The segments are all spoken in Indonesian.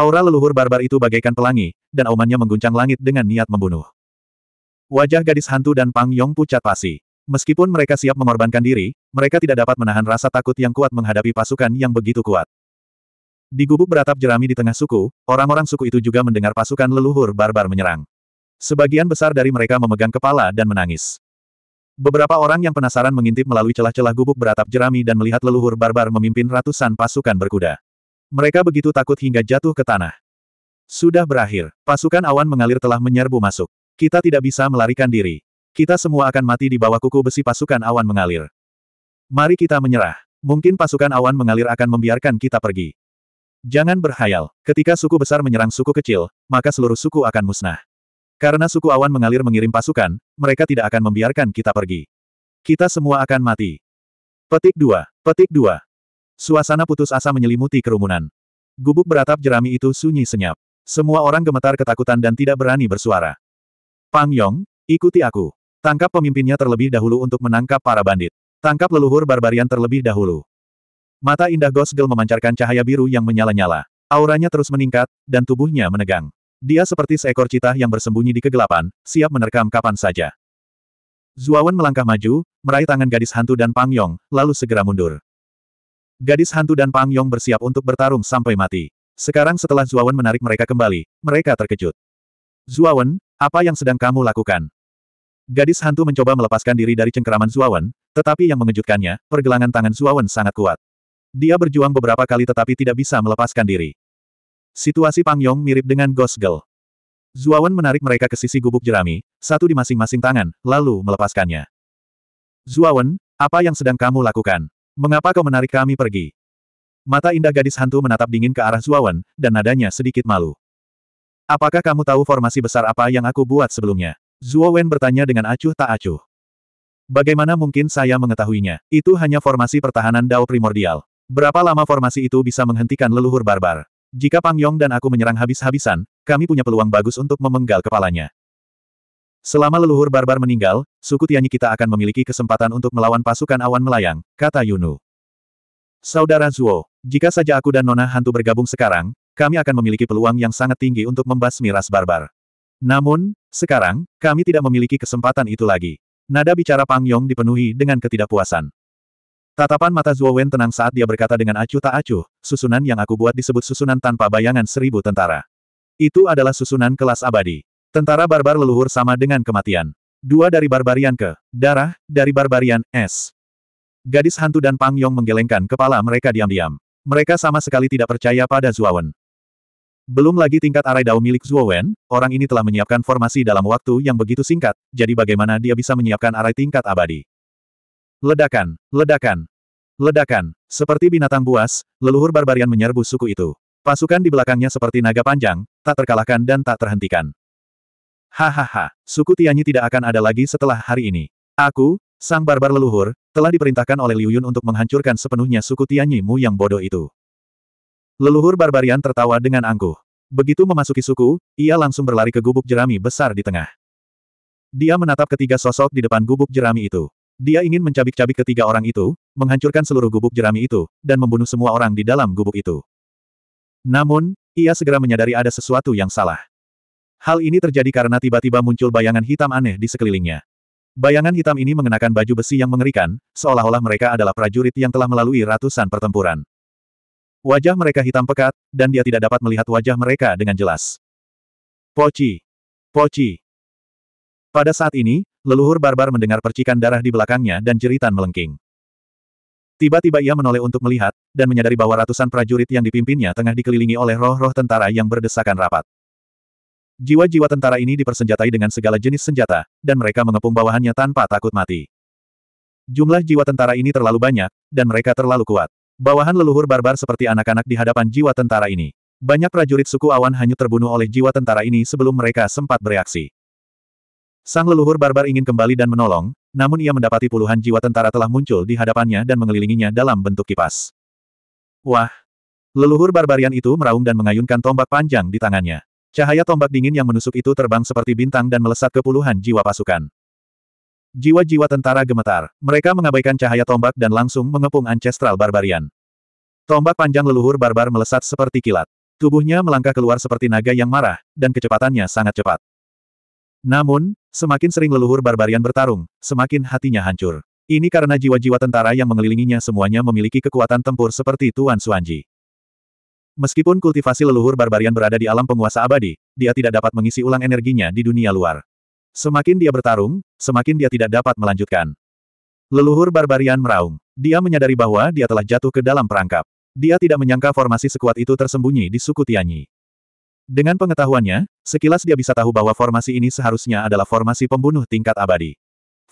Aura leluhur barbar itu bagaikan pelangi, dan aumannya mengguncang langit dengan niat membunuh. Wajah gadis hantu dan Pang Yong pucat pasi. Meskipun mereka siap mengorbankan diri, mereka tidak dapat menahan rasa takut yang kuat menghadapi pasukan yang begitu kuat. Di gubuk beratap jerami di tengah suku, orang-orang suku itu juga mendengar pasukan leluhur barbar menyerang. Sebagian besar dari mereka memegang kepala dan menangis. Beberapa orang yang penasaran mengintip melalui celah-celah gubuk beratap jerami dan melihat leluhur barbar memimpin ratusan pasukan berkuda. Mereka begitu takut hingga jatuh ke tanah. Sudah berakhir, pasukan awan mengalir telah menyerbu masuk. Kita tidak bisa melarikan diri. Kita semua akan mati di bawah kuku besi pasukan awan mengalir. Mari kita menyerah. Mungkin pasukan awan mengalir akan membiarkan kita pergi. Jangan berhayal, ketika suku besar menyerang suku kecil, maka seluruh suku akan musnah. Karena suku awan mengalir mengirim pasukan, mereka tidak akan membiarkan kita pergi. Kita semua akan mati. Petik 2. Petik 2. Suasana putus asa menyelimuti kerumunan. Gubuk beratap jerami itu sunyi senyap. Semua orang gemetar ketakutan dan tidak berani bersuara. Pang Yong, ikuti aku. Tangkap pemimpinnya terlebih dahulu untuk menangkap para bandit. Tangkap leluhur barbarian terlebih dahulu. Mata indah Gosgel memancarkan cahaya biru yang menyala-nyala. Auranya terus meningkat, dan tubuhnya menegang. Dia seperti seekor citah yang bersembunyi di kegelapan, siap menerkam kapan saja. Zuawan melangkah maju, meraih tangan gadis hantu dan Pang Yong, lalu segera mundur. Gadis hantu dan Pang Yong bersiap untuk bertarung sampai mati. Sekarang setelah Zuawan menarik mereka kembali, mereka terkejut. Zuawan, apa yang sedang kamu lakukan? Gadis hantu mencoba melepaskan diri dari cengkeraman Zuawan, tetapi yang mengejutkannya, pergelangan tangan Zuawan sangat kuat. Dia berjuang beberapa kali tetapi tidak bisa melepaskan diri. Situasi Pang Yong mirip dengan Ghost Girl. Zuawan menarik mereka ke sisi gubuk jerami, satu di masing-masing tangan, lalu melepaskannya. Zuawan, apa yang sedang kamu lakukan? Mengapa kau menarik kami pergi? Mata indah gadis hantu menatap dingin ke arah Zuawan, dan nadanya sedikit malu. Apakah kamu tahu formasi besar apa yang aku buat sebelumnya? Zuo bertanya dengan acuh tak acuh. Bagaimana mungkin saya mengetahuinya? Itu hanya formasi pertahanan Dao primordial. Berapa lama formasi itu bisa menghentikan leluhur barbar? Jika Pang Yong dan aku menyerang habis-habisan, kami punya peluang bagus untuk memenggal kepalanya. Selama leluhur barbar meninggal, suku Tianyi kita akan memiliki kesempatan untuk melawan pasukan awan melayang, kata Yunu. Saudara Zuo, jika saja aku dan Nona Hantu bergabung sekarang, kami akan memiliki peluang yang sangat tinggi untuk membasmi ras barbar. Namun, sekarang, kami tidak memiliki kesempatan itu lagi. Nada bicara Pang Yong dipenuhi dengan ketidakpuasan. Tatapan mata Zuo Wen tenang saat dia berkata dengan acuh tak acuh, susunan yang aku buat disebut susunan tanpa bayangan seribu tentara. Itu adalah susunan kelas abadi. Tentara barbar leluhur sama dengan kematian. Dua dari barbarian ke, darah, dari barbarian, es. Gadis hantu dan Pang Yong menggelengkan kepala mereka diam-diam. Mereka sama sekali tidak percaya pada Wen. Belum lagi tingkat arai dao milik Zuowen, orang ini telah menyiapkan formasi dalam waktu yang begitu singkat, jadi bagaimana dia bisa menyiapkan arai tingkat abadi. Ledakan, ledakan, ledakan. Seperti binatang buas, leluhur barbarian menyerbu suku itu. Pasukan di belakangnya seperti naga panjang, tak terkalahkan dan tak terhentikan. Hahaha, suku Tianyi tidak akan ada lagi setelah hari ini. Aku, sang barbar leluhur, telah diperintahkan oleh Liu Yun untuk menghancurkan sepenuhnya suku Tianyi mu yang bodoh itu. Leluhur barbarian tertawa dengan angkuh. Begitu memasuki suku, ia langsung berlari ke gubuk jerami besar di tengah. Dia menatap ketiga sosok di depan gubuk jerami itu. Dia ingin mencabik-cabik ketiga orang itu, menghancurkan seluruh gubuk jerami itu, dan membunuh semua orang di dalam gubuk itu. Namun, ia segera menyadari ada sesuatu yang salah. Hal ini terjadi karena tiba-tiba muncul bayangan hitam aneh di sekelilingnya. Bayangan hitam ini mengenakan baju besi yang mengerikan, seolah-olah mereka adalah prajurit yang telah melalui ratusan pertempuran. Wajah mereka hitam pekat, dan dia tidak dapat melihat wajah mereka dengan jelas. Poci! Poci! Pada saat ini, leluhur barbar mendengar percikan darah di belakangnya dan jeritan melengking. Tiba-tiba ia menoleh untuk melihat, dan menyadari bahwa ratusan prajurit yang dipimpinnya tengah dikelilingi oleh roh-roh tentara yang berdesakan rapat. Jiwa-jiwa tentara ini dipersenjatai dengan segala jenis senjata, dan mereka mengepung bawahannya tanpa takut mati. Jumlah jiwa tentara ini terlalu banyak, dan mereka terlalu kuat. Bawahan leluhur barbar seperti anak-anak di hadapan jiwa tentara ini. Banyak prajurit suku awan hanyut terbunuh oleh jiwa tentara ini sebelum mereka sempat bereaksi. Sang leluhur barbar ingin kembali dan menolong, namun ia mendapati puluhan jiwa tentara telah muncul di hadapannya dan mengelilinginya dalam bentuk kipas. Wah! Leluhur barbarian itu meraung dan mengayunkan tombak panjang di tangannya. Cahaya tombak dingin yang menusuk itu terbang seperti bintang dan melesat ke puluhan jiwa pasukan. Jiwa-jiwa tentara gemetar. Mereka mengabaikan cahaya tombak dan langsung mengepung Ancestral Barbarian. Tombak panjang leluhur barbar melesat seperti kilat. Tubuhnya melangkah keluar seperti naga yang marah, dan kecepatannya sangat cepat. Namun, semakin sering leluhur barbarian bertarung, semakin hatinya hancur. Ini karena jiwa-jiwa tentara yang mengelilinginya semuanya memiliki kekuatan tempur seperti Tuan Suanji. Meskipun kultivasi leluhur barbarian berada di alam penguasa abadi, dia tidak dapat mengisi ulang energinya di dunia luar. Semakin dia bertarung, semakin dia tidak dapat melanjutkan. Leluhur barbarian meraung. Dia menyadari bahwa dia telah jatuh ke dalam perangkap. Dia tidak menyangka formasi sekuat itu tersembunyi di suku Tianyi. Dengan pengetahuannya, sekilas dia bisa tahu bahwa formasi ini seharusnya adalah formasi pembunuh tingkat abadi.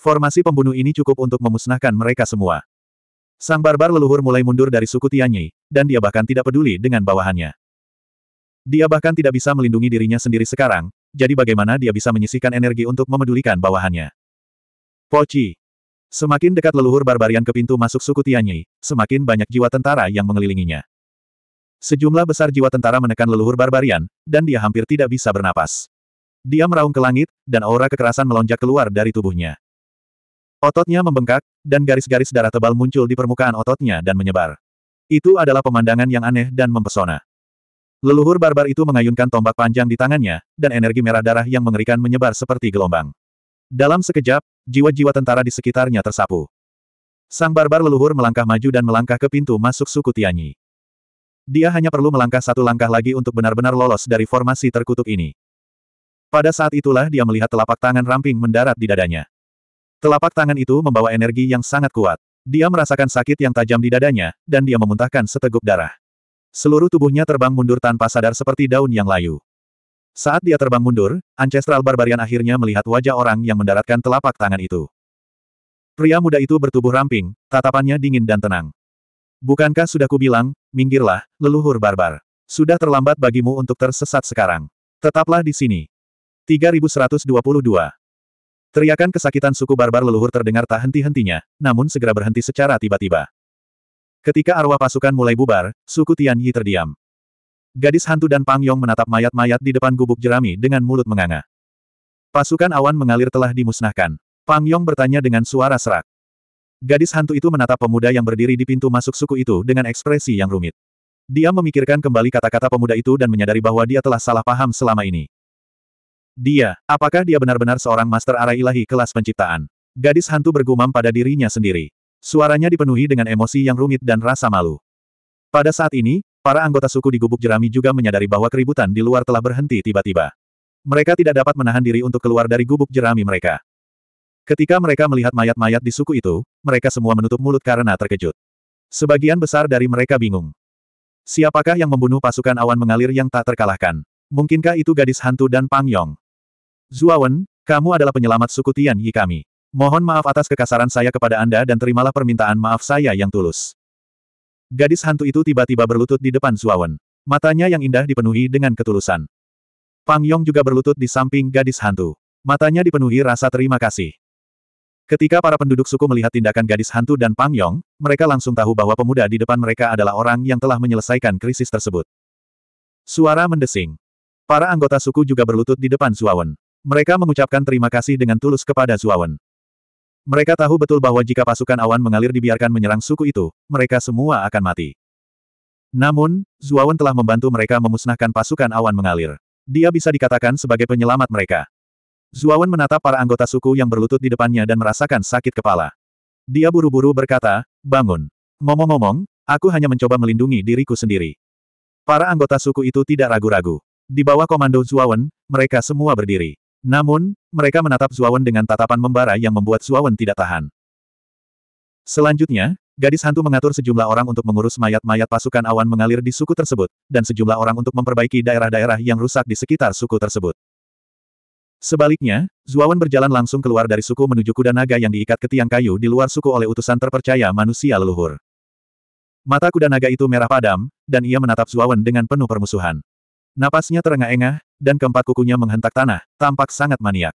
Formasi pembunuh ini cukup untuk memusnahkan mereka semua. Sang barbar leluhur mulai mundur dari suku Tianyi, dan dia bahkan tidak peduli dengan bawahannya. Dia bahkan tidak bisa melindungi dirinya sendiri sekarang, jadi bagaimana dia bisa menyisihkan energi untuk memedulikan bawahannya. Poci. Semakin dekat leluhur barbarian ke pintu masuk suku Tianyi, semakin banyak jiwa tentara yang mengelilinginya. Sejumlah besar jiwa tentara menekan leluhur barbarian, dan dia hampir tidak bisa bernapas. Dia meraung ke langit, dan aura kekerasan melonjak keluar dari tubuhnya. Ototnya membengkak, dan garis-garis darah tebal muncul di permukaan ototnya dan menyebar. Itu adalah pemandangan yang aneh dan mempesona. Leluhur barbar itu mengayunkan tombak panjang di tangannya, dan energi merah darah yang mengerikan menyebar seperti gelombang. Dalam sekejap, jiwa-jiwa tentara di sekitarnya tersapu. Sang barbar leluhur melangkah maju dan melangkah ke pintu masuk suku Tianyi. Dia hanya perlu melangkah satu langkah lagi untuk benar-benar lolos dari formasi terkutuk ini. Pada saat itulah dia melihat telapak tangan ramping mendarat di dadanya. Telapak tangan itu membawa energi yang sangat kuat. Dia merasakan sakit yang tajam di dadanya, dan dia memuntahkan seteguk darah. Seluruh tubuhnya terbang mundur tanpa sadar seperti daun yang layu. Saat dia terbang mundur, Ancestral Barbarian akhirnya melihat wajah orang yang mendaratkan telapak tangan itu. Pria muda itu bertubuh ramping, tatapannya dingin dan tenang. Bukankah sudah kubilang, minggirlah, leluhur barbar. Sudah terlambat bagimu untuk tersesat sekarang. Tetaplah di sini. 3122 Teriakan kesakitan suku barbar leluhur terdengar tak henti-hentinya, namun segera berhenti secara tiba-tiba. Ketika arwah pasukan mulai bubar, suku Tian Yi terdiam. Gadis hantu dan Pang Yong menatap mayat-mayat di depan gubuk jerami dengan mulut menganga. Pasukan awan mengalir telah dimusnahkan. Pang Yong bertanya dengan suara serak. Gadis hantu itu menatap pemuda yang berdiri di pintu masuk suku itu dengan ekspresi yang rumit. Dia memikirkan kembali kata-kata pemuda itu dan menyadari bahwa dia telah salah paham selama ini. Dia, apakah dia benar-benar seorang master arah ilahi kelas penciptaan? Gadis hantu bergumam pada dirinya sendiri. Suaranya dipenuhi dengan emosi yang rumit dan rasa malu. Pada saat ini, para anggota suku di gubuk jerami juga menyadari bahwa keributan di luar telah berhenti tiba-tiba. Mereka tidak dapat menahan diri untuk keluar dari gubuk jerami mereka. Ketika mereka melihat mayat-mayat di suku itu, mereka semua menutup mulut karena terkejut. Sebagian besar dari mereka bingung. Siapakah yang membunuh pasukan awan mengalir yang tak terkalahkan? Mungkinkah itu gadis hantu dan Pang Yong? Zuawan, kamu adalah penyelamat suku Tian Yi kami. Mohon maaf atas kekasaran saya kepada Anda dan terimalah permintaan maaf saya yang tulus. Gadis hantu itu tiba-tiba berlutut di depan Zuawan. Matanya yang indah dipenuhi dengan ketulusan. Pang Yong juga berlutut di samping gadis hantu. Matanya dipenuhi rasa terima kasih. Ketika para penduduk suku melihat tindakan gadis hantu dan Pang Yong, mereka langsung tahu bahwa pemuda di depan mereka adalah orang yang telah menyelesaikan krisis tersebut. Suara mendesing. Para anggota suku juga berlutut di depan Zuawan. Mereka mengucapkan terima kasih dengan tulus kepada Zuawan. Mereka tahu betul bahwa jika pasukan awan mengalir dibiarkan menyerang suku itu, mereka semua akan mati. Namun, Zuawan telah membantu mereka memusnahkan pasukan awan mengalir. Dia bisa dikatakan sebagai penyelamat mereka. Zuawan menatap para anggota suku yang berlutut di depannya dan merasakan sakit kepala. Dia buru-buru berkata, bangun. Ngomong-ngomong, aku hanya mencoba melindungi diriku sendiri. Para anggota suku itu tidak ragu-ragu. Di bawah komando Zuawan, mereka semua berdiri. Namun, mereka menatap Zuawan dengan tatapan membara yang membuat Zuawan tidak tahan. Selanjutnya, gadis hantu mengatur sejumlah orang untuk mengurus mayat-mayat pasukan awan mengalir di suku tersebut, dan sejumlah orang untuk memperbaiki daerah-daerah yang rusak di sekitar suku tersebut. Sebaliknya, Zuawan berjalan langsung keluar dari suku menuju kuda naga yang diikat ke tiang kayu di luar suku oleh utusan terpercaya manusia leluhur. Mata kuda naga itu merah padam, dan ia menatap Zuawan dengan penuh permusuhan. Napasnya terengah-engah, dan keempat kukunya menghentak tanah, tampak sangat maniak.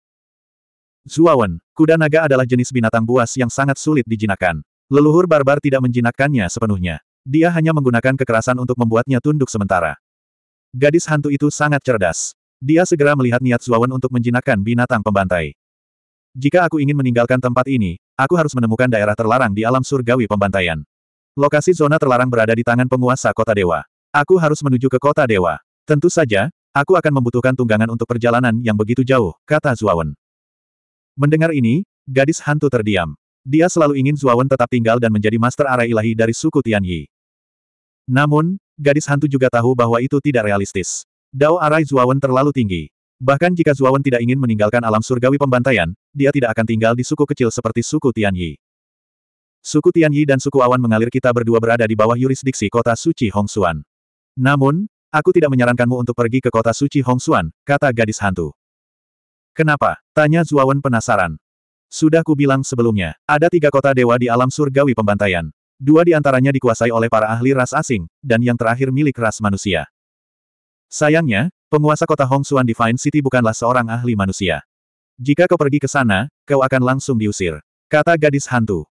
Zuawan, kuda naga adalah jenis binatang buas yang sangat sulit dijinakkan. Leluhur barbar tidak menjinakkannya sepenuhnya. Dia hanya menggunakan kekerasan untuk membuatnya tunduk sementara. Gadis hantu itu sangat cerdas. Dia segera melihat niat Zuawan untuk menjinakkan binatang pembantai. Jika aku ingin meninggalkan tempat ini, aku harus menemukan daerah terlarang di alam surgawi pembantaian. Lokasi zona terlarang berada di tangan penguasa kota dewa. Aku harus menuju ke kota dewa. Tentu saja, aku akan membutuhkan tunggangan untuk perjalanan yang begitu jauh, kata Zuawan. Mendengar ini, gadis hantu terdiam. Dia selalu ingin Zuawan tetap tinggal dan menjadi master arah ilahi dari suku Tianyi. Namun, gadis hantu juga tahu bahwa itu tidak realistis. Dao arai Zuawan terlalu tinggi. Bahkan jika Zuawan tidak ingin meninggalkan alam surgawi pembantaian, dia tidak akan tinggal di suku kecil seperti suku Tianyi. Suku Tianyi dan suku Awan mengalir kita berdua berada di bawah yurisdiksi kota suci Hongsuan. Namun, Aku tidak menyarankanmu untuk pergi ke kota suci Hongsuan, kata gadis hantu. Kenapa? Tanya Zuawan penasaran. Sudah kubilang sebelumnya, ada tiga kota dewa di alam surgawi pembantaian. Dua di antaranya dikuasai oleh para ahli ras asing, dan yang terakhir milik ras manusia. Sayangnya, penguasa kota Hongsuan Divine City bukanlah seorang ahli manusia. Jika kau pergi ke sana, kau akan langsung diusir. Kata gadis hantu.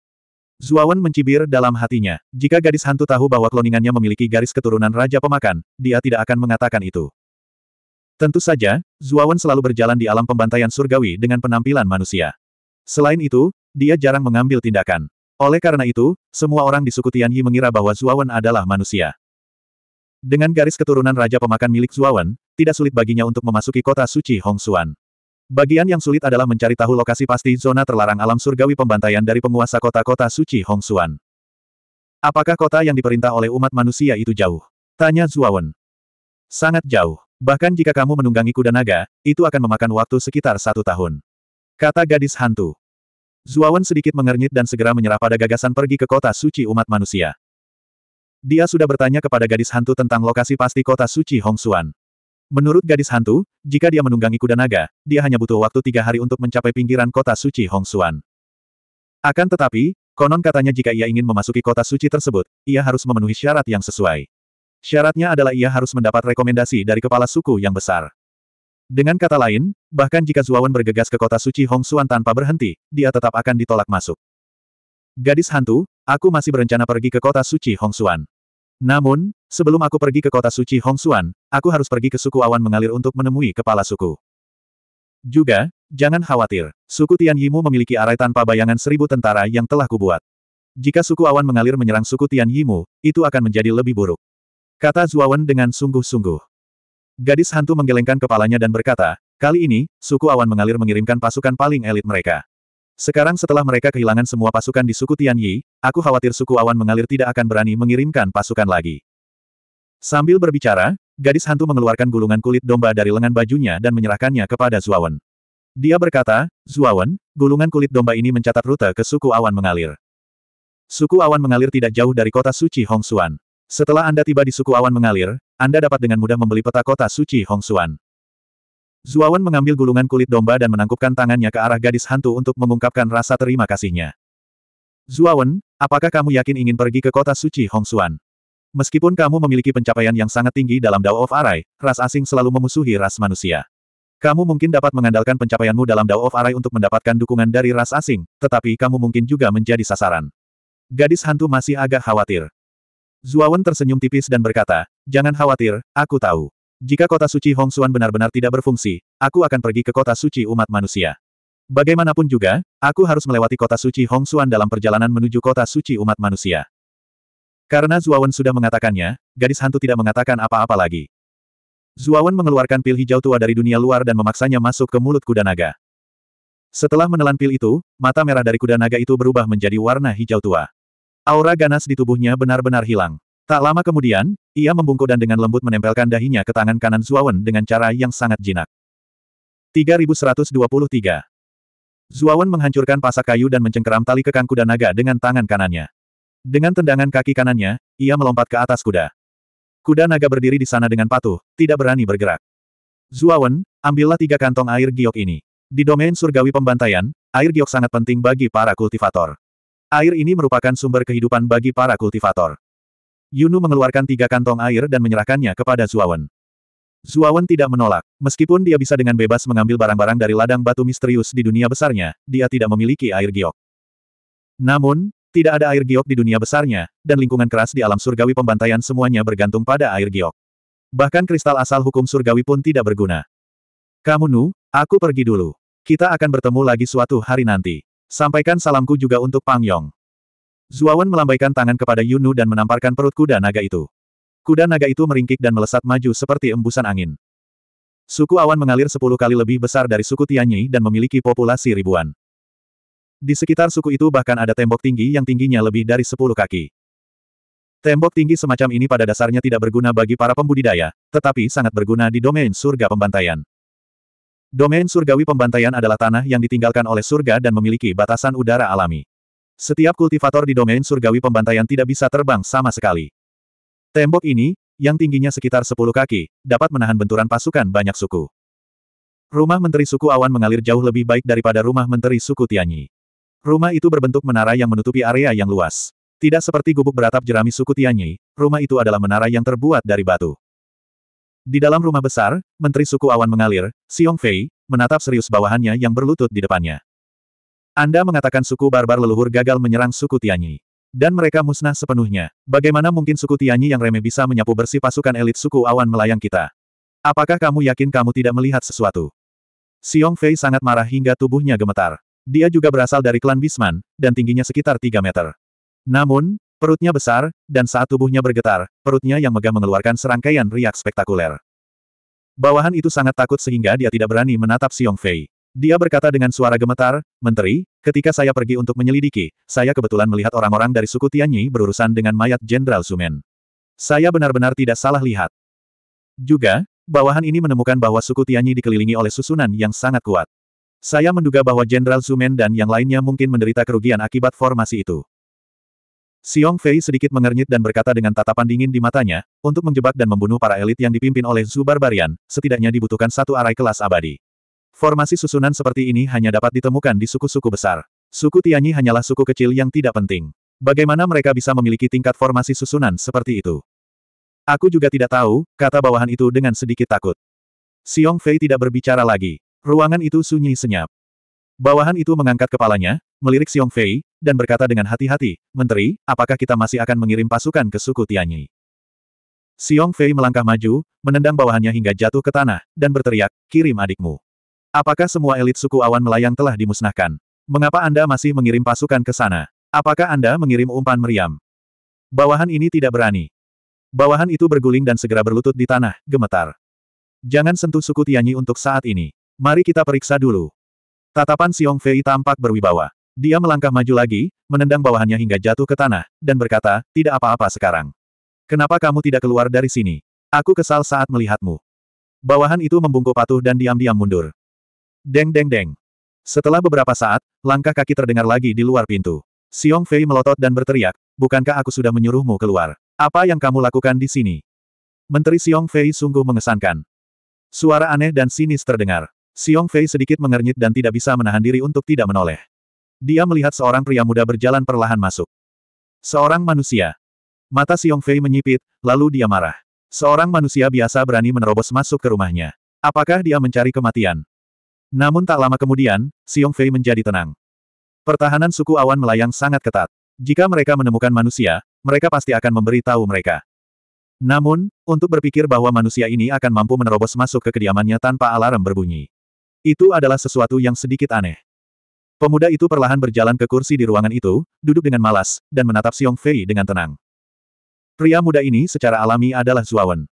Zuawan mencibir dalam hatinya, jika gadis hantu tahu bahwa kloningannya memiliki garis keturunan Raja Pemakan, dia tidak akan mengatakan itu. Tentu saja, Zuawan selalu berjalan di alam pembantaian surgawi dengan penampilan manusia. Selain itu, dia jarang mengambil tindakan. Oleh karena itu, semua orang di suku Tianyi mengira bahwa Zuawan adalah manusia. Dengan garis keturunan Raja Pemakan milik Zuawan, tidak sulit baginya untuk memasuki kota suci Hongsuan. Bagian yang sulit adalah mencari tahu lokasi pasti zona terlarang alam surgawi pembantaian dari penguasa kota-kota suci Hongsuan. Apakah kota yang diperintah oleh umat manusia itu jauh? Tanya Zuawan. Sangat jauh. Bahkan jika kamu menunggangi kuda naga, itu akan memakan waktu sekitar satu tahun. Kata gadis hantu. Zuawan sedikit mengernyit dan segera menyerah pada gagasan pergi ke kota suci umat manusia. Dia sudah bertanya kepada gadis hantu tentang lokasi pasti kota suci Hongsuan. Menurut gadis hantu, jika dia menunggangi kuda naga, dia hanya butuh waktu tiga hari untuk mencapai pinggiran kota suci Hongsuan. Akan tetapi, konon katanya jika ia ingin memasuki kota suci tersebut, ia harus memenuhi syarat yang sesuai. Syaratnya adalah ia harus mendapat rekomendasi dari kepala suku yang besar. Dengan kata lain, bahkan jika Zuawan bergegas ke kota suci Hongsuan tanpa berhenti, dia tetap akan ditolak masuk. Gadis hantu, aku masih berencana pergi ke kota suci Hongsuan. Namun, sebelum aku pergi ke kota suci Hongsuan, aku harus pergi ke suku awan mengalir untuk menemui kepala suku. Juga, jangan khawatir, suku Tian Yimu memiliki arai tanpa bayangan seribu tentara yang telah kubuat. Jika suku awan mengalir menyerang suku Tian Yimu, itu akan menjadi lebih buruk. Kata Zuawan dengan sungguh-sungguh. Gadis hantu menggelengkan kepalanya dan berkata, kali ini, suku awan mengalir mengirimkan pasukan paling elit mereka. Sekarang setelah mereka kehilangan semua pasukan di suku Tianyi, aku khawatir suku awan mengalir tidak akan berani mengirimkan pasukan lagi. Sambil berbicara, gadis hantu mengeluarkan gulungan kulit domba dari lengan bajunya dan menyerahkannya kepada Zuawan. Dia berkata, Zuawan, gulungan kulit domba ini mencatat rute ke suku awan mengalir. Suku awan mengalir tidak jauh dari kota suci Hongsuan. Setelah Anda tiba di suku awan mengalir, Anda dapat dengan mudah membeli peta kota suci Hongsuan. Zuawan mengambil gulungan kulit domba dan menangkupkan tangannya ke arah gadis hantu untuk mengungkapkan rasa terima kasihnya. Zuawan, apakah kamu yakin ingin pergi ke kota suci Hongsuan? Meskipun kamu memiliki pencapaian yang sangat tinggi dalam Dao of Arai, ras asing selalu memusuhi ras manusia. Kamu mungkin dapat mengandalkan pencapaianmu dalam Dao of Arai untuk mendapatkan dukungan dari ras asing, tetapi kamu mungkin juga menjadi sasaran. Gadis hantu masih agak khawatir. Zuawan tersenyum tipis dan berkata, Jangan khawatir, aku tahu. Jika kota suci Hong Xuan benar-benar tidak berfungsi, aku akan pergi ke kota suci umat manusia. Bagaimanapun juga, aku harus melewati kota suci Hong Xuan dalam perjalanan menuju kota suci umat manusia. Karena Zuawan sudah mengatakannya, gadis hantu tidak mengatakan apa-apa lagi. Zuawan mengeluarkan pil hijau tua dari dunia luar dan memaksanya masuk ke mulut kuda naga. Setelah menelan pil itu, mata merah dari kuda naga itu berubah menjadi warna hijau tua. Aura ganas di tubuhnya benar-benar hilang. Tak lama kemudian, ia membungkuk dan dengan lembut menempelkan dahinya ke tangan kanan Zuawan dengan cara yang sangat jinak. 3123 Zuawan menghancurkan pasak kayu dan mencengkeram tali kekang kuda naga dengan tangan kanannya. Dengan tendangan kaki kanannya, ia melompat ke atas kuda. Kuda naga berdiri di sana dengan patuh, tidak berani bergerak. Zuawan, ambillah tiga kantong air giok ini. Di domain surgawi pembantaian, air giok sangat penting bagi para kultivator. Air ini merupakan sumber kehidupan bagi para kultivator. Yunu mengeluarkan tiga kantong air dan menyerahkannya kepada Zuawan. Zuawan tidak menolak. Meskipun dia bisa dengan bebas mengambil barang-barang dari ladang batu misterius di dunia besarnya, dia tidak memiliki air giok. Namun, tidak ada air giok di dunia besarnya, dan lingkungan keras di alam surgawi pembantaian semuanya bergantung pada air giok. Bahkan kristal asal hukum surgawi pun tidak berguna. Kamu Nu, aku pergi dulu. Kita akan bertemu lagi suatu hari nanti. Sampaikan salamku juga untuk Pang Yong. Zuawan melambaikan tangan kepada Yunu dan menamparkan perut kuda naga itu. Kuda naga itu meringkik dan melesat maju seperti embusan angin. Suku awan mengalir sepuluh kali lebih besar dari suku Tianyi dan memiliki populasi ribuan. Di sekitar suku itu bahkan ada tembok tinggi yang tingginya lebih dari sepuluh kaki. Tembok tinggi semacam ini pada dasarnya tidak berguna bagi para pembudidaya, tetapi sangat berguna di domain surga pembantaian. Domain surgawi pembantaian adalah tanah yang ditinggalkan oleh surga dan memiliki batasan udara alami. Setiap kultivator di domain surgawi pembantaian tidak bisa terbang sama sekali. Tembok ini, yang tingginya sekitar 10 kaki, dapat menahan benturan pasukan banyak suku. Rumah Menteri Suku Awan mengalir jauh lebih baik daripada rumah Menteri Suku Tianyi. Rumah itu berbentuk menara yang menutupi area yang luas. Tidak seperti gubuk beratap jerami suku Tianyi, rumah itu adalah menara yang terbuat dari batu. Di dalam rumah besar, Menteri Suku Awan mengalir, Xiong Fei, menatap serius bawahannya yang berlutut di depannya. Anda mengatakan suku barbar leluhur gagal menyerang suku Tianyi. Dan mereka musnah sepenuhnya. Bagaimana mungkin suku Tianyi yang remeh bisa menyapu bersih pasukan elit suku awan melayang kita? Apakah kamu yakin kamu tidak melihat sesuatu? Xiong Fei sangat marah hingga tubuhnya gemetar. Dia juga berasal dari klan Bisman, dan tingginya sekitar 3 meter. Namun, perutnya besar, dan saat tubuhnya bergetar, perutnya yang megah mengeluarkan serangkaian riak spektakuler. Bawahan itu sangat takut sehingga dia tidak berani menatap Xiong Fei. Dia berkata dengan suara gemetar, Menteri, ketika saya pergi untuk menyelidiki, saya kebetulan melihat orang-orang dari suku Tianyi berurusan dengan mayat Jenderal Sumen. Saya benar-benar tidak salah lihat. Juga, bawahan ini menemukan bahwa suku Tianyi dikelilingi oleh susunan yang sangat kuat. Saya menduga bahwa Jenderal Sumen dan yang lainnya mungkin menderita kerugian akibat formasi itu. Xiong Fei sedikit mengernyit dan berkata dengan tatapan dingin di matanya, untuk menjebak dan membunuh para elit yang dipimpin oleh Zu Barbarian, setidaknya dibutuhkan satu arai kelas abadi. Formasi susunan seperti ini hanya dapat ditemukan di suku-suku besar. Suku Tianyi hanyalah suku kecil yang tidak penting. Bagaimana mereka bisa memiliki tingkat formasi susunan seperti itu? Aku juga tidak tahu, kata bawahan itu dengan sedikit takut. Xiong Fei tidak berbicara lagi. Ruangan itu sunyi senyap. Bawahan itu mengangkat kepalanya, melirik Xiong Fei, dan berkata dengan hati-hati, Menteri, apakah kita masih akan mengirim pasukan ke suku Tianyi? Xiong Fei melangkah maju, menendang bawahannya hingga jatuh ke tanah, dan berteriak, kirim adikmu. Apakah semua elit suku awan melayang telah dimusnahkan? Mengapa Anda masih mengirim pasukan ke sana? Apakah Anda mengirim umpan meriam? Bawahan ini tidak berani. Bawahan itu berguling dan segera berlutut di tanah, gemetar. Jangan sentuh suku Tianyi untuk saat ini. Mari kita periksa dulu. Tatapan Siong Fei tampak berwibawa. Dia melangkah maju lagi, menendang bawahannya hingga jatuh ke tanah, dan berkata, tidak apa-apa sekarang. Kenapa kamu tidak keluar dari sini? Aku kesal saat melihatmu. Bawahan itu membungkuk patuh dan diam-diam mundur. Deng deng deng. Setelah beberapa saat, langkah kaki terdengar lagi di luar pintu. Xiong Fei melotot dan berteriak, bukankah aku sudah menyuruhmu keluar? Apa yang kamu lakukan di sini? Menteri Xiong Fei sungguh mengesankan. Suara aneh dan sinis terdengar. Xiong Fei sedikit mengernyit dan tidak bisa menahan diri untuk tidak menoleh. Dia melihat seorang pria muda berjalan perlahan masuk. Seorang manusia. Mata Xiong Fei menyipit, lalu dia marah. Seorang manusia biasa berani menerobos masuk ke rumahnya. Apakah dia mencari kematian? Namun tak lama kemudian, Xiong Fei menjadi tenang. Pertahanan suku awan melayang sangat ketat. Jika mereka menemukan manusia, mereka pasti akan memberitahu mereka. Namun, untuk berpikir bahwa manusia ini akan mampu menerobos masuk ke kediamannya tanpa alarm berbunyi. Itu adalah sesuatu yang sedikit aneh. Pemuda itu perlahan berjalan ke kursi di ruangan itu, duduk dengan malas, dan menatap Xiong Fei dengan tenang. Pria muda ini secara alami adalah Zuawan.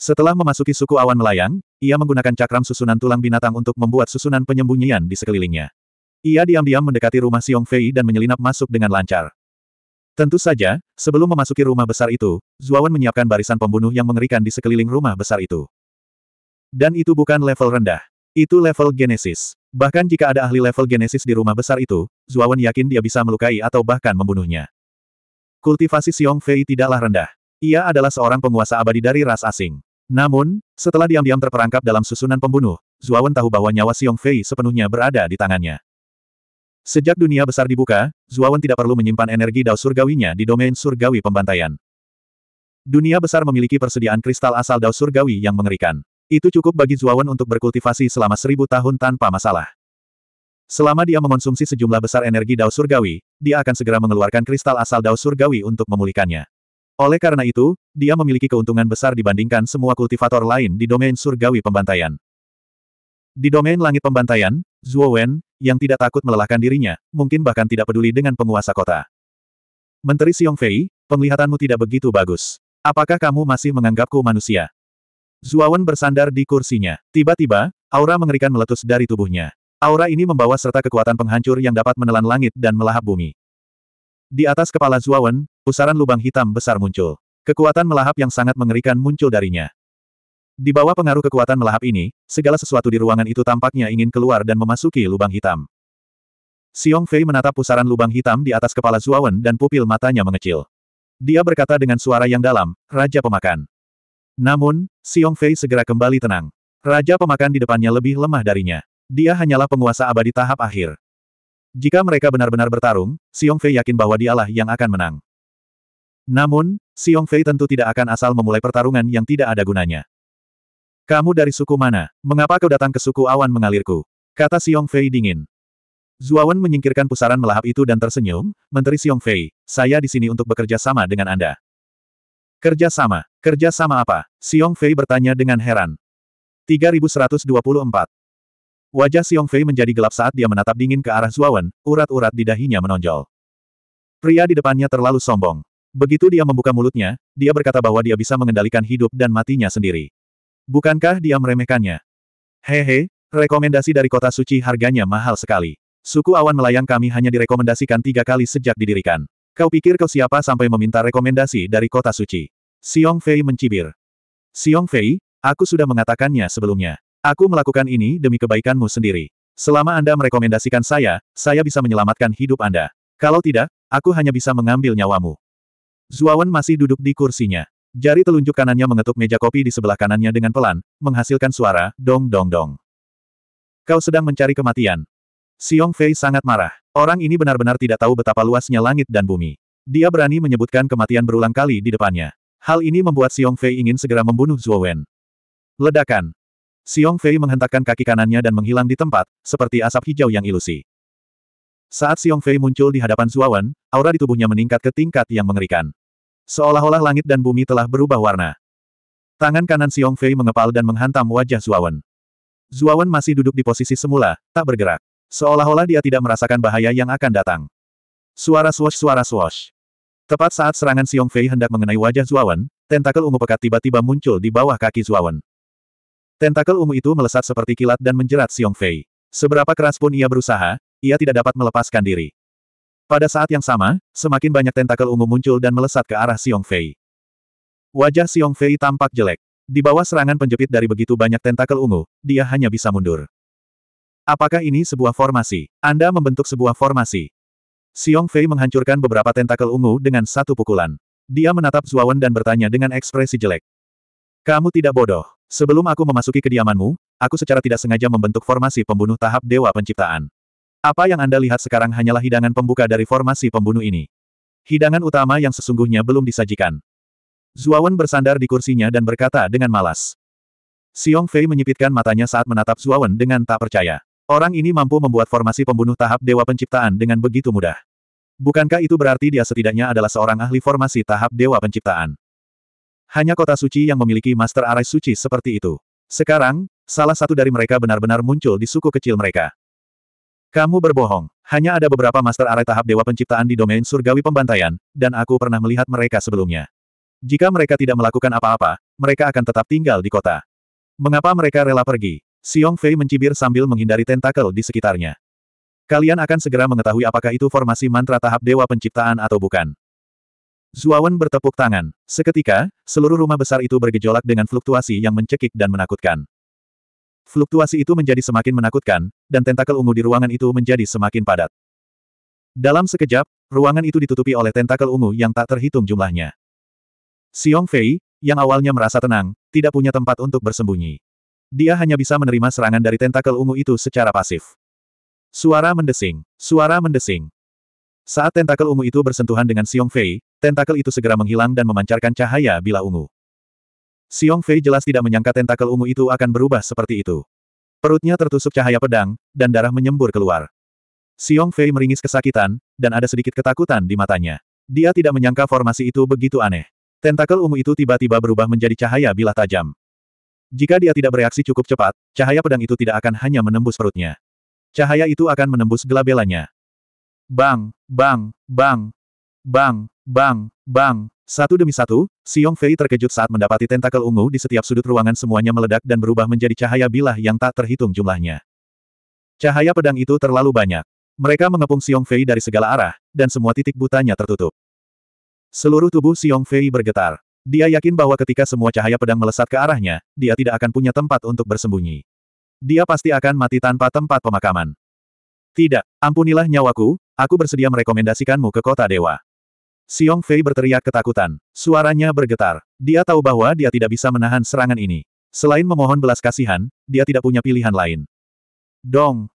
Setelah memasuki suku awan melayang, ia menggunakan cakram susunan tulang binatang untuk membuat susunan penyembunyian di sekelilingnya. Ia diam-diam mendekati rumah Xiong Fei dan menyelinap masuk dengan lancar. Tentu saja, sebelum memasuki rumah besar itu, Zuawan menyiapkan barisan pembunuh yang mengerikan di sekeliling rumah besar itu. Dan itu bukan level rendah. Itu level Genesis. Bahkan jika ada ahli level Genesis di rumah besar itu, Zuawan yakin dia bisa melukai atau bahkan membunuhnya. Kultivasi Xiong Fei tidaklah rendah. Ia adalah seorang penguasa abadi dari ras asing. Namun, setelah diam-diam terperangkap dalam susunan pembunuh, Zuawan tahu bahwa nyawa Xiong Fei sepenuhnya berada di tangannya. Sejak dunia besar dibuka, Zuawan tidak perlu menyimpan energi dao surgawinya di domain surgawi pembantaian. Dunia besar memiliki persediaan kristal asal dao surgawi yang mengerikan. Itu cukup bagi Zuawan untuk berkultivasi selama seribu tahun tanpa masalah. Selama dia mengonsumsi sejumlah besar energi dao surgawi, dia akan segera mengeluarkan kristal asal dao surgawi untuk memulihkannya. Oleh karena itu, dia memiliki keuntungan besar dibandingkan semua kultivator lain di domain surgawi pembantaian. Di domain langit pembantaian, Zuo Wen, yang tidak takut melelahkan dirinya, mungkin bahkan tidak peduli dengan penguasa kota. Menteri Xiong Fei, penglihatanmu tidak begitu bagus. Apakah kamu masih menganggapku manusia? Zuo Wen bersandar di kursinya. Tiba-tiba, aura mengerikan meletus dari tubuhnya. Aura ini membawa serta kekuatan penghancur yang dapat menelan langit dan melahap bumi. Di atas kepala Zuawan, pusaran lubang hitam besar muncul. Kekuatan melahap yang sangat mengerikan muncul darinya. Di bawah pengaruh kekuatan melahap ini, segala sesuatu di ruangan itu tampaknya ingin keluar dan memasuki lubang hitam. Xiong Fei menatap pusaran lubang hitam di atas kepala Zuawan dan pupil matanya mengecil. Dia berkata dengan suara yang dalam, Raja Pemakan. Namun, Xiong Fei segera kembali tenang. Raja Pemakan di depannya lebih lemah darinya. Dia hanyalah penguasa abadi tahap akhir. Jika mereka benar-benar bertarung, Xiong Fei yakin bahwa dialah yang akan menang. Namun, Xiong Fei tentu tidak akan asal memulai pertarungan yang tidak ada gunanya. Kamu dari suku mana? Mengapa kau datang ke suku awan mengalirku? Kata Xiong Fei dingin. Zuawan menyingkirkan pusaran melahap itu dan tersenyum, Menteri Xiong Fei, saya di sini untuk bekerja sama dengan Anda. Kerja sama, kerja sama apa? Xiong Fei bertanya dengan heran. 3124. Wajah Xiong Fei menjadi gelap saat dia menatap dingin ke arah Zuawan, urat-urat di dahinya menonjol. Pria di depannya terlalu sombong. Begitu dia membuka mulutnya, dia berkata bahwa dia bisa mengendalikan hidup dan matinya sendiri. Bukankah dia meremehkannya? Hehe, rekomendasi dari kota suci harganya mahal sekali. Suku awan melayang kami hanya direkomendasikan tiga kali sejak didirikan. Kau pikir kau siapa sampai meminta rekomendasi dari kota suci? Xiong Fei mencibir. Xiong Fei, aku sudah mengatakannya sebelumnya. Aku melakukan ini demi kebaikanmu sendiri. Selama Anda merekomendasikan saya, saya bisa menyelamatkan hidup Anda. Kalau tidak, aku hanya bisa mengambil nyawamu. Zuawan masih duduk di kursinya. Jari telunjuk kanannya mengetuk meja kopi di sebelah kanannya dengan pelan, menghasilkan suara, dong dong dong. Kau sedang mencari kematian. Xiong Fei sangat marah. Orang ini benar-benar tidak tahu betapa luasnya langit dan bumi. Dia berani menyebutkan kematian berulang kali di depannya. Hal ini membuat Xiong Fei ingin segera membunuh Zuo Wen. Ledakan. Xiong Fei menghentakkan kaki kanannya dan menghilang di tempat, seperti asap hijau yang ilusi. Saat Xiong Fei muncul di hadapan Zuawan, aura di tubuhnya meningkat ke tingkat yang mengerikan. Seolah-olah langit dan bumi telah berubah warna. Tangan kanan Xiong Fei mengepal dan menghantam wajah Zuawan. Zuawan masih duduk di posisi semula, tak bergerak. Seolah-olah dia tidak merasakan bahaya yang akan datang. Suara swash suara swash. Tepat saat serangan Xiong Fei hendak mengenai wajah Zuawan, tentakel ungu pekat tiba-tiba muncul di bawah kaki Zuawan. Tentakel ungu itu melesat seperti kilat dan menjerat Xiong Fei. Seberapa keras pun ia berusaha, ia tidak dapat melepaskan diri. Pada saat yang sama, semakin banyak tentakel ungu muncul dan melesat ke arah Xiong Fei. Wajah Xiong Fei tampak jelek. Di bawah serangan penjepit dari begitu banyak tentakel ungu, dia hanya bisa mundur. Apakah ini sebuah formasi? Anda membentuk sebuah formasi. Xiong Fei menghancurkan beberapa tentakel ungu dengan satu pukulan. Dia menatap Zuawan dan bertanya dengan ekspresi jelek. Kamu tidak bodoh. Sebelum aku memasuki kediamanmu, aku secara tidak sengaja membentuk formasi pembunuh tahap Dewa Penciptaan. Apa yang Anda lihat sekarang hanyalah hidangan pembuka dari formasi pembunuh ini. Hidangan utama yang sesungguhnya belum disajikan. Zuawan bersandar di kursinya dan berkata dengan malas. Xiong Fei menyipitkan matanya saat menatap Zuawan dengan tak percaya. Orang ini mampu membuat formasi pembunuh tahap Dewa Penciptaan dengan begitu mudah. Bukankah itu berarti dia setidaknya adalah seorang ahli formasi tahap Dewa Penciptaan? Hanya kota suci yang memiliki master arai suci seperti itu. Sekarang, salah satu dari mereka benar-benar muncul di suku kecil mereka. Kamu berbohong. Hanya ada beberapa master arai tahap dewa penciptaan di domain surgawi pembantaian, dan aku pernah melihat mereka sebelumnya. Jika mereka tidak melakukan apa-apa, mereka akan tetap tinggal di kota. Mengapa mereka rela pergi? Xiong Fei mencibir sambil menghindari tentakel di sekitarnya. Kalian akan segera mengetahui apakah itu formasi mantra tahap dewa penciptaan atau bukan. Zuawan bertepuk tangan. Seketika, seluruh rumah besar itu bergejolak dengan fluktuasi yang mencekik dan menakutkan. Fluktuasi itu menjadi semakin menakutkan, dan tentakel ungu di ruangan itu menjadi semakin padat. Dalam sekejap, ruangan itu ditutupi oleh tentakel ungu yang tak terhitung jumlahnya. Xiong Fei, yang awalnya merasa tenang, tidak punya tempat untuk bersembunyi. Dia hanya bisa menerima serangan dari tentakel ungu itu secara pasif. Suara mendesing, suara mendesing. Saat tentakel ungu itu bersentuhan dengan Xiong Fei, tentakel itu segera menghilang dan memancarkan cahaya bila ungu. Xiong Fei jelas tidak menyangka tentakel ungu itu akan berubah seperti itu. Perutnya tertusuk cahaya pedang, dan darah menyembur keluar. Xiong Fei meringis kesakitan, dan ada sedikit ketakutan di matanya. Dia tidak menyangka formasi itu begitu aneh. Tentakel ungu itu tiba-tiba berubah menjadi cahaya bila tajam. Jika dia tidak bereaksi cukup cepat, cahaya pedang itu tidak akan hanya menembus perutnya. Cahaya itu akan menembus gelabelanya. Bang, bang, bang, bang, bang, bang. Satu demi satu, Xiong Fei terkejut saat mendapati tentakel ungu di setiap sudut ruangan semuanya meledak dan berubah menjadi cahaya bilah yang tak terhitung jumlahnya. Cahaya pedang itu terlalu banyak. Mereka mengepung Xiong Fei dari segala arah, dan semua titik butanya tertutup. Seluruh tubuh Xiong Fei bergetar. Dia yakin bahwa ketika semua cahaya pedang melesat ke arahnya, dia tidak akan punya tempat untuk bersembunyi. Dia pasti akan mati tanpa tempat pemakaman. Tidak, ampunilah nyawaku, aku bersedia merekomendasikanmu ke kota dewa. Xiong Fei berteriak ketakutan. Suaranya bergetar. Dia tahu bahwa dia tidak bisa menahan serangan ini. Selain memohon belas kasihan, dia tidak punya pilihan lain. Dong!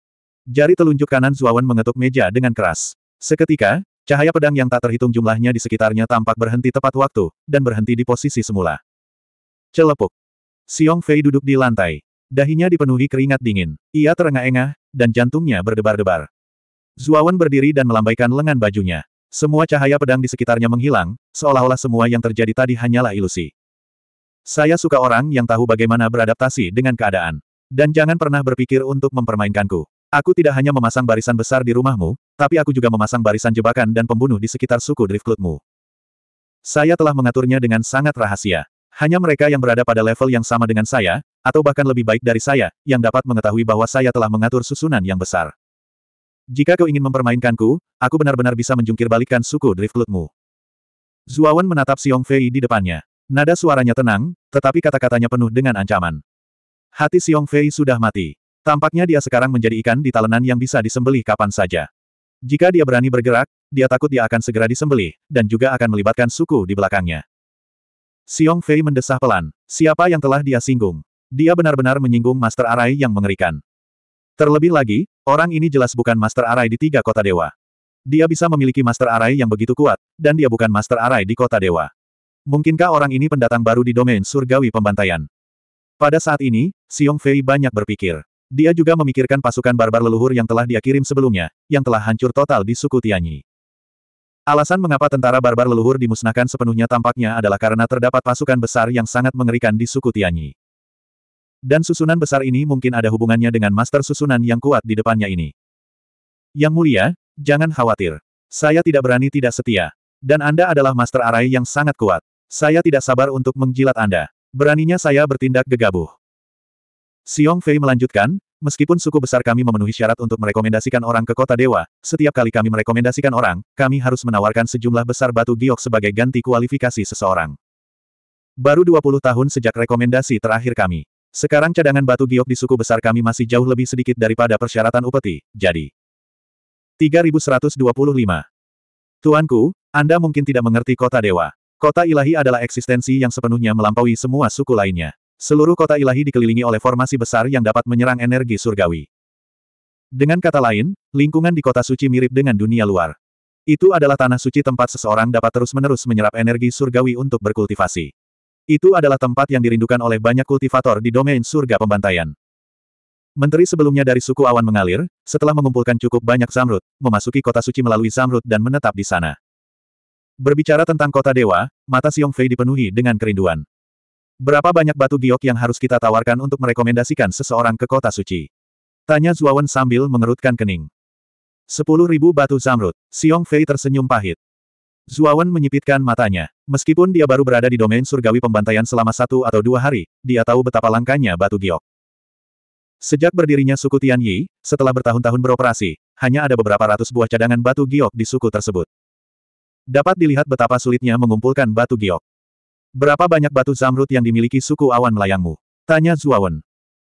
Jari telunjuk kanan Zuawan mengetuk meja dengan keras. Seketika, cahaya pedang yang tak terhitung jumlahnya di sekitarnya tampak berhenti tepat waktu, dan berhenti di posisi semula. Celepuk! Xiong Fei duduk di lantai. Dahinya dipenuhi keringat dingin. Ia terengah-engah, dan jantungnya berdebar-debar. Zuawan berdiri dan melambaikan lengan bajunya. Semua cahaya pedang di sekitarnya menghilang, seolah-olah semua yang terjadi tadi hanyalah ilusi. Saya suka orang yang tahu bagaimana beradaptasi dengan keadaan. Dan jangan pernah berpikir untuk mempermainkanku. Aku tidak hanya memasang barisan besar di rumahmu, tapi aku juga memasang barisan jebakan dan pembunuh di sekitar suku Driftclutmu. Saya telah mengaturnya dengan sangat rahasia. Hanya mereka yang berada pada level yang sama dengan saya, atau bahkan lebih baik dari saya, yang dapat mengetahui bahwa saya telah mengatur susunan yang besar. Jika kau ingin mempermainkanku, aku benar-benar bisa menjungkir balikan suku Driftlootmu. Zuawan menatap Xiong Fei di depannya. Nada suaranya tenang, tetapi kata-katanya penuh dengan ancaman. Hati Xiong Fei sudah mati. Tampaknya dia sekarang menjadi ikan di talenan yang bisa disembelih kapan saja. Jika dia berani bergerak, dia takut dia akan segera disembelih, dan juga akan melibatkan suku di belakangnya. Xiong Fei mendesah pelan. Siapa yang telah dia singgung? Dia benar-benar menyinggung Master Arai yang mengerikan. Terlebih lagi, orang ini jelas bukan Master Arai di tiga kota dewa. Dia bisa memiliki Master Arai yang begitu kuat, dan dia bukan Master Arai di kota dewa. Mungkinkah orang ini pendatang baru di domain surgawi pembantaian? Pada saat ini, Xiong Fei banyak berpikir. Dia juga memikirkan pasukan barbar leluhur yang telah dia kirim sebelumnya, yang telah hancur total di suku Tianyi. Alasan mengapa tentara barbar leluhur dimusnahkan sepenuhnya tampaknya adalah karena terdapat pasukan besar yang sangat mengerikan di suku Tianyi. Dan susunan besar ini mungkin ada hubungannya dengan master susunan yang kuat di depannya ini. Yang mulia, jangan khawatir. Saya tidak berani tidak setia. Dan Anda adalah master arai yang sangat kuat. Saya tidak sabar untuk menjilat Anda. Beraninya saya bertindak gegabah. Xiong Fei melanjutkan, Meskipun suku besar kami memenuhi syarat untuk merekomendasikan orang ke kota dewa, setiap kali kami merekomendasikan orang, kami harus menawarkan sejumlah besar batu giok sebagai ganti kualifikasi seseorang. Baru 20 tahun sejak rekomendasi terakhir kami. Sekarang cadangan batu giok di suku besar kami masih jauh lebih sedikit daripada persyaratan upeti, jadi 3125. Tuanku, Anda mungkin tidak mengerti kota dewa. Kota ilahi adalah eksistensi yang sepenuhnya melampaui semua suku lainnya. Seluruh kota ilahi dikelilingi oleh formasi besar yang dapat menyerang energi surgawi. Dengan kata lain, lingkungan di kota suci mirip dengan dunia luar. Itu adalah tanah suci tempat seseorang dapat terus-menerus menyerap energi surgawi untuk berkultivasi. Itu adalah tempat yang dirindukan oleh banyak kultivator di domain surga pembantaian. Menteri sebelumnya dari suku awan mengalir, setelah mengumpulkan cukup banyak zamrud, memasuki kota suci melalui zamrud dan menetap di sana. Berbicara tentang kota dewa, mata Xiong Fei dipenuhi dengan kerinduan. Berapa banyak batu giok yang harus kita tawarkan untuk merekomendasikan seseorang ke kota suci? Tanya Zuawan sambil mengerutkan kening. Sepuluh ribu batu zamrud, Siong Fei tersenyum pahit. Zuawan menyipitkan matanya. Meskipun dia baru berada di domain surgawi pembantaian selama satu atau dua hari, dia tahu betapa langkanya batu giok. Sejak berdirinya suku Tian Yi, setelah bertahun-tahun beroperasi, hanya ada beberapa ratus buah cadangan batu giok di suku tersebut. Dapat dilihat betapa sulitnya mengumpulkan batu giok. Berapa banyak batu zamrud yang dimiliki suku awan melayangmu? Tanya Zuawan.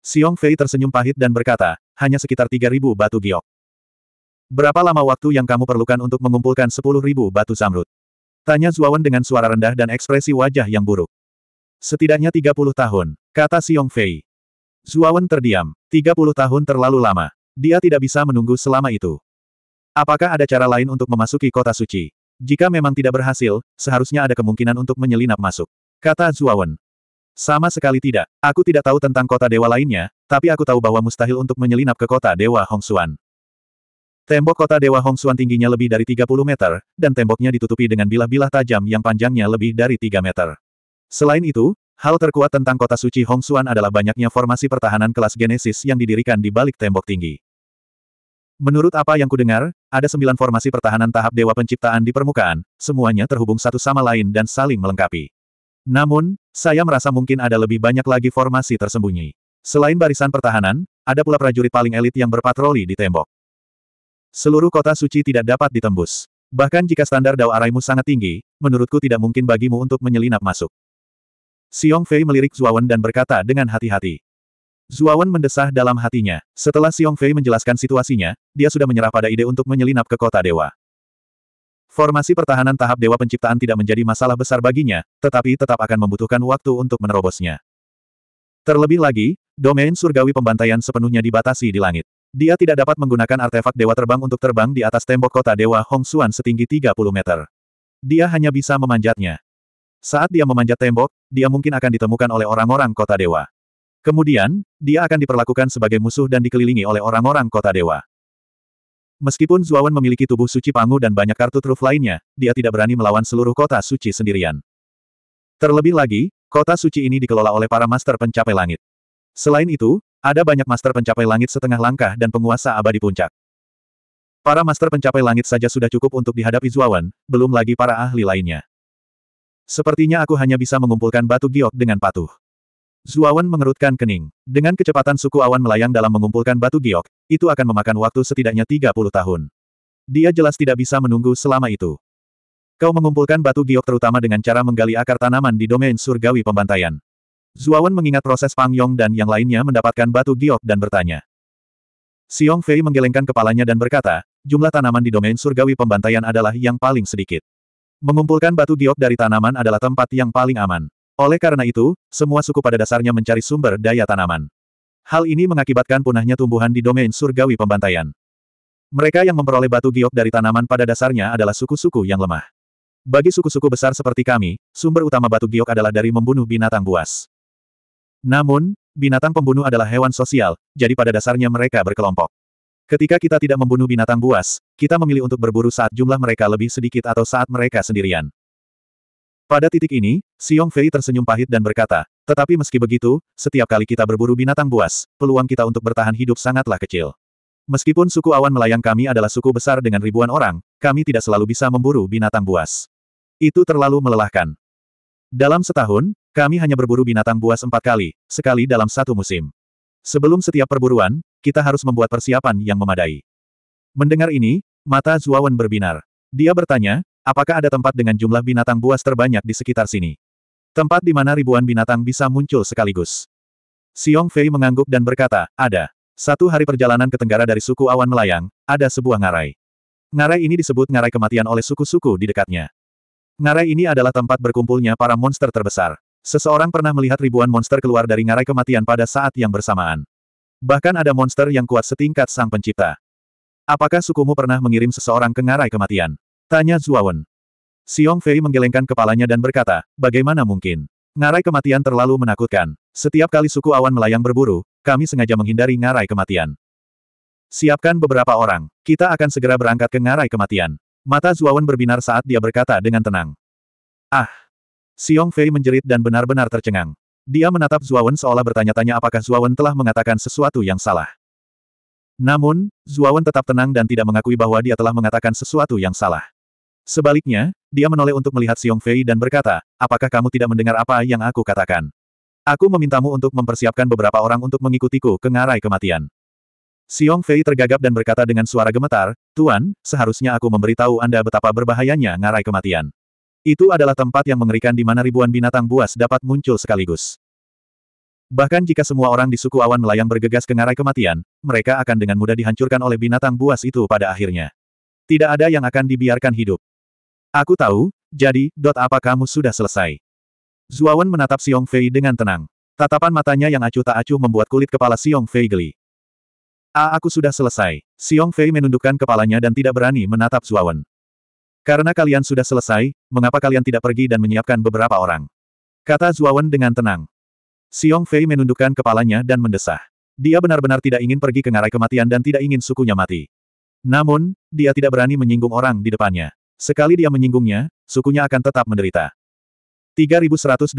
Xiong Fei tersenyum pahit dan berkata, hanya sekitar 3.000 batu giok. Berapa lama waktu yang kamu perlukan untuk mengumpulkan 10.000 batu zamrud? Tanya Zuawan dengan suara rendah dan ekspresi wajah yang buruk. Setidaknya 30 tahun, kata Xiong Fei. Zuawan terdiam, 30 tahun terlalu lama. Dia tidak bisa menunggu selama itu. Apakah ada cara lain untuk memasuki kota suci? Jika memang tidak berhasil, seharusnya ada kemungkinan untuk menyelinap masuk. Kata Zuawan. Sama sekali tidak. Aku tidak tahu tentang kota dewa lainnya, tapi aku tahu bahwa mustahil untuk menyelinap ke kota dewa Hongsuan. Tembok kota dewa Hongsuan tingginya lebih dari 30 meter, dan temboknya ditutupi dengan bilah-bilah tajam yang panjangnya lebih dari 3 meter. Selain itu, hal terkuat tentang kota suci Hongsuan adalah banyaknya formasi pertahanan kelas Genesis yang didirikan di balik tembok tinggi. Menurut apa yang kudengar, ada sembilan formasi pertahanan tahap Dewa Penciptaan di permukaan, semuanya terhubung satu sama lain dan saling melengkapi. Namun, saya merasa mungkin ada lebih banyak lagi formasi tersembunyi. Selain barisan pertahanan, ada pula prajurit paling elit yang berpatroli di tembok. Seluruh kota suci tidak dapat ditembus. Bahkan jika standar Dao Araimu sangat tinggi, menurutku tidak mungkin bagimu untuk menyelinap masuk. Xiong Fei melirik Zuawan dan berkata dengan hati-hati. Zuawan mendesah dalam hatinya. Setelah Xiong Fei menjelaskan situasinya, dia sudah menyerah pada ide untuk menyelinap ke kota dewa. Formasi pertahanan tahap dewa penciptaan tidak menjadi masalah besar baginya, tetapi tetap akan membutuhkan waktu untuk menerobosnya. Terlebih lagi, domain surgawi pembantaian sepenuhnya dibatasi di langit. Dia tidak dapat menggunakan artefak dewa terbang untuk terbang di atas tembok kota dewa Hong Xuan setinggi 30 meter. Dia hanya bisa memanjatnya. Saat dia memanjat tembok, dia mungkin akan ditemukan oleh orang-orang kota dewa. Kemudian, dia akan diperlakukan sebagai musuh dan dikelilingi oleh orang-orang kota dewa. Meskipun Zuawan memiliki tubuh suci Pangu dan banyak kartu truf lainnya, dia tidak berani melawan seluruh kota suci sendirian. Terlebih lagi, kota suci ini dikelola oleh para master pencapai langit. Selain itu, ada banyak master pencapai langit setengah langkah dan penguasa abadi puncak. Para master pencapai langit saja sudah cukup untuk dihadapi Zuawan, belum lagi para ahli lainnya. Sepertinya aku hanya bisa mengumpulkan batu giok dengan patuh. Zuawan mengerutkan kening. Dengan kecepatan suku awan melayang dalam mengumpulkan batu giok, itu akan memakan waktu setidaknya 30 tahun. Dia jelas tidak bisa menunggu selama itu. Kau mengumpulkan batu giok terutama dengan cara menggali akar tanaman di domain surgawi pembantaian. Zuawan mengingat proses Pang Yong dan yang lainnya mendapatkan batu giok dan bertanya. Xiong Fei menggelengkan kepalanya dan berkata, jumlah tanaman di domain surgawi pembantaian adalah yang paling sedikit. Mengumpulkan batu giok dari tanaman adalah tempat yang paling aman. Oleh karena itu, semua suku pada dasarnya mencari sumber daya tanaman. Hal ini mengakibatkan punahnya tumbuhan di domain surgawi pembantaian. Mereka yang memperoleh batu giok dari tanaman pada dasarnya adalah suku-suku yang lemah. Bagi suku-suku besar seperti kami, sumber utama batu giok adalah dari membunuh binatang buas. Namun, binatang pembunuh adalah hewan sosial, jadi pada dasarnya mereka berkelompok. Ketika kita tidak membunuh binatang buas, kita memilih untuk berburu saat jumlah mereka lebih sedikit atau saat mereka sendirian. Pada titik ini, Xiong Fei tersenyum pahit dan berkata, tetapi meski begitu, setiap kali kita berburu binatang buas, peluang kita untuk bertahan hidup sangatlah kecil. Meskipun suku awan melayang kami adalah suku besar dengan ribuan orang, kami tidak selalu bisa memburu binatang buas. Itu terlalu melelahkan. Dalam setahun, kami hanya berburu binatang buas empat kali, sekali dalam satu musim. Sebelum setiap perburuan, kita harus membuat persiapan yang memadai. Mendengar ini, mata Zuawan berbinar. Dia bertanya, Apakah ada tempat dengan jumlah binatang buas terbanyak di sekitar sini? Tempat di mana ribuan binatang bisa muncul sekaligus. Siong Fei mengangguk dan berkata, ada. Satu hari perjalanan ke tenggara dari suku awan melayang, ada sebuah ngarai. Ngarai ini disebut ngarai kematian oleh suku-suku di dekatnya. Ngarai ini adalah tempat berkumpulnya para monster terbesar. Seseorang pernah melihat ribuan monster keluar dari ngarai kematian pada saat yang bersamaan. Bahkan ada monster yang kuat setingkat sang pencipta. Apakah sukumu pernah mengirim seseorang ke ngarai kematian? Tanya Zuawan. Xiong Fei menggelengkan kepalanya dan berkata, bagaimana mungkin? Ngarai kematian terlalu menakutkan. Setiap kali suku awan melayang berburu, kami sengaja menghindari ngarai kematian. Siapkan beberapa orang, kita akan segera berangkat ke ngarai kematian. Mata Zuawan berbinar saat dia berkata dengan tenang. Ah! Xiong Fei menjerit dan benar-benar tercengang. Dia menatap Zuawan seolah bertanya-tanya apakah Zuawan telah mengatakan sesuatu yang salah. Namun, Zuawan tetap tenang dan tidak mengakui bahwa dia telah mengatakan sesuatu yang salah. Sebaliknya, dia menoleh untuk melihat Xiong Fei dan berkata, apakah kamu tidak mendengar apa yang aku katakan? Aku memintamu untuk mempersiapkan beberapa orang untuk mengikutiku ke ngarai kematian. Xiong Fei tergagap dan berkata dengan suara gemetar, Tuan, seharusnya aku memberitahu Anda betapa berbahayanya ngarai kematian. Itu adalah tempat yang mengerikan di mana ribuan binatang buas dapat muncul sekaligus. Bahkan jika semua orang di suku awan melayang bergegas ke ngarai kematian, mereka akan dengan mudah dihancurkan oleh binatang buas itu pada akhirnya. Tidak ada yang akan dibiarkan hidup. Aku tahu, jadi, dot apa kamu sudah selesai? Zuawan menatap Xiong Fei dengan tenang. Tatapan matanya yang acuh tak acuh membuat kulit kepala Xiong Fei geli. A ah, aku sudah selesai. Xiong Fei menundukkan kepalanya dan tidak berani menatap Zuawan. Karena kalian sudah selesai, mengapa kalian tidak pergi dan menyiapkan beberapa orang? Kata Zuawan dengan tenang. Xiong Fei menundukkan kepalanya dan mendesah. Dia benar-benar tidak ingin pergi ke ngarai kematian dan tidak ingin sukunya mati. Namun, dia tidak berani menyinggung orang di depannya. Sekali dia menyinggungnya, sukunya akan tetap menderita. 3126.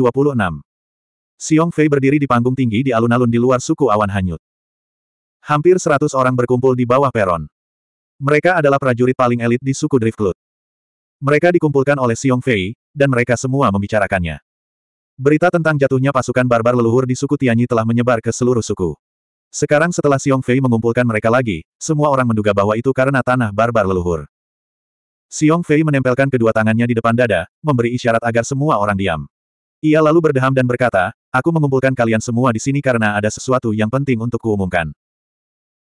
Xiong Fei berdiri di panggung tinggi di alun-alun di luar suku awan hanyut. Hampir seratus orang berkumpul di bawah peron. Mereka adalah prajurit paling elit di suku Driftclut. Mereka dikumpulkan oleh Xiong Fei, dan mereka semua membicarakannya. Berita tentang jatuhnya pasukan barbar leluhur di suku Tianyi telah menyebar ke seluruh suku. Sekarang setelah Xiong Fei mengumpulkan mereka lagi, semua orang menduga bahwa itu karena tanah barbar leluhur. Xiong Fei menempelkan kedua tangannya di depan dada, memberi isyarat agar semua orang diam. Ia lalu berdeham dan berkata, aku mengumpulkan kalian semua di sini karena ada sesuatu yang penting untuk kuumumkan.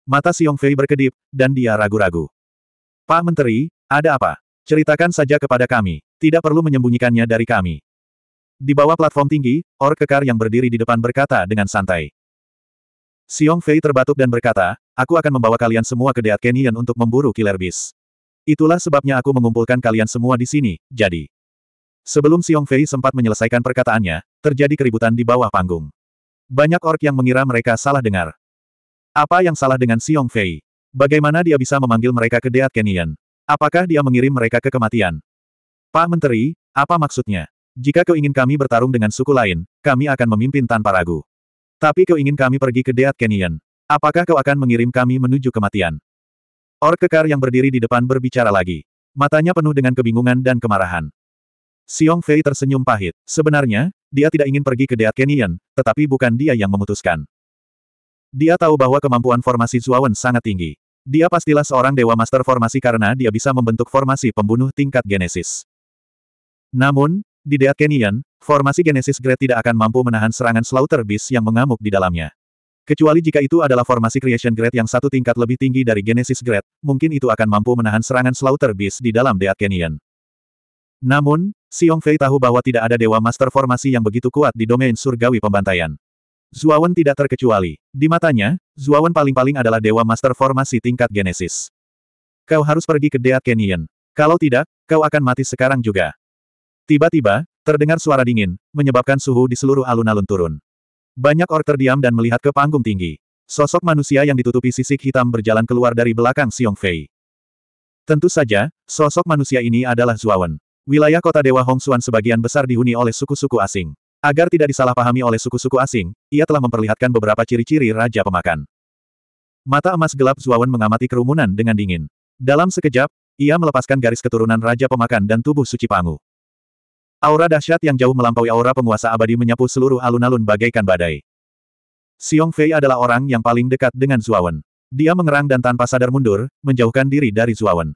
Mata Xiong Fei berkedip, dan dia ragu-ragu. Pak Menteri, ada apa? Ceritakan saja kepada kami, tidak perlu menyembunyikannya dari kami. Di bawah platform tinggi, Or Kekar yang berdiri di depan berkata dengan santai. Xiong Fei terbatuk dan berkata, aku akan membawa kalian semua ke Deat Canyon untuk memburu Killer Beast. Itulah sebabnya aku mengumpulkan kalian semua di sini, jadi. Sebelum Xiong Fei sempat menyelesaikan perkataannya, terjadi keributan di bawah panggung. Banyak ork yang mengira mereka salah dengar. Apa yang salah dengan Xiong Fei? Bagaimana dia bisa memanggil mereka ke Deat Canyon? Apakah dia mengirim mereka ke kematian? Pak Menteri, apa maksudnya? Jika kau ingin kami bertarung dengan suku lain, kami akan memimpin tanpa ragu. Tapi kau ingin kami pergi ke Deat Canyon. Apakah kau akan mengirim kami menuju kematian? Or kekar yang berdiri di depan berbicara lagi. Matanya penuh dengan kebingungan dan kemarahan. Xiong Fei tersenyum pahit. Sebenarnya, dia tidak ingin pergi ke Deat Canyon, tetapi bukan dia yang memutuskan. Dia tahu bahwa kemampuan formasi Zuawan sangat tinggi. Dia pastilah seorang dewa master formasi karena dia bisa membentuk formasi pembunuh tingkat Genesis. Namun, di Deat Canyon, formasi Genesis Great tidak akan mampu menahan serangan Slaughter Beast yang mengamuk di dalamnya. Kecuali jika itu adalah formasi creation grade yang satu tingkat lebih tinggi dari Genesis grade, mungkin itu akan mampu menahan serangan Slaughter Beast di dalam Dead Canyon. Namun, Xiong Fei tahu bahwa tidak ada dewa master formasi yang begitu kuat di domain surgawi pembantaian. Zuawan tidak terkecuali. Di matanya, Zuawan paling-paling adalah dewa master formasi tingkat Genesis. Kau harus pergi ke Dead Canyon. Kalau tidak, kau akan mati sekarang juga. Tiba-tiba, terdengar suara dingin, menyebabkan suhu di seluruh alun-alun turun. Banyak orang terdiam dan melihat ke panggung tinggi. Sosok manusia yang ditutupi sisik hitam berjalan keluar dari belakang Xiong Fei. Tentu saja, sosok manusia ini adalah Zuawan. Wilayah kota Dewa Hongsuan sebagian besar dihuni oleh suku-suku asing. Agar tidak disalahpahami oleh suku-suku asing, ia telah memperlihatkan beberapa ciri-ciri Raja Pemakan. Mata emas gelap Zuawan mengamati kerumunan dengan dingin. Dalam sekejap, ia melepaskan garis keturunan Raja Pemakan dan tubuh suci Pangu. Aura dahsyat yang jauh melampaui aura penguasa abadi menyapu seluruh alun-alun bagaikan badai. Xiong Fei adalah orang yang paling dekat dengan Zuawan. Dia mengerang dan tanpa sadar mundur, menjauhkan diri dari Zuawan.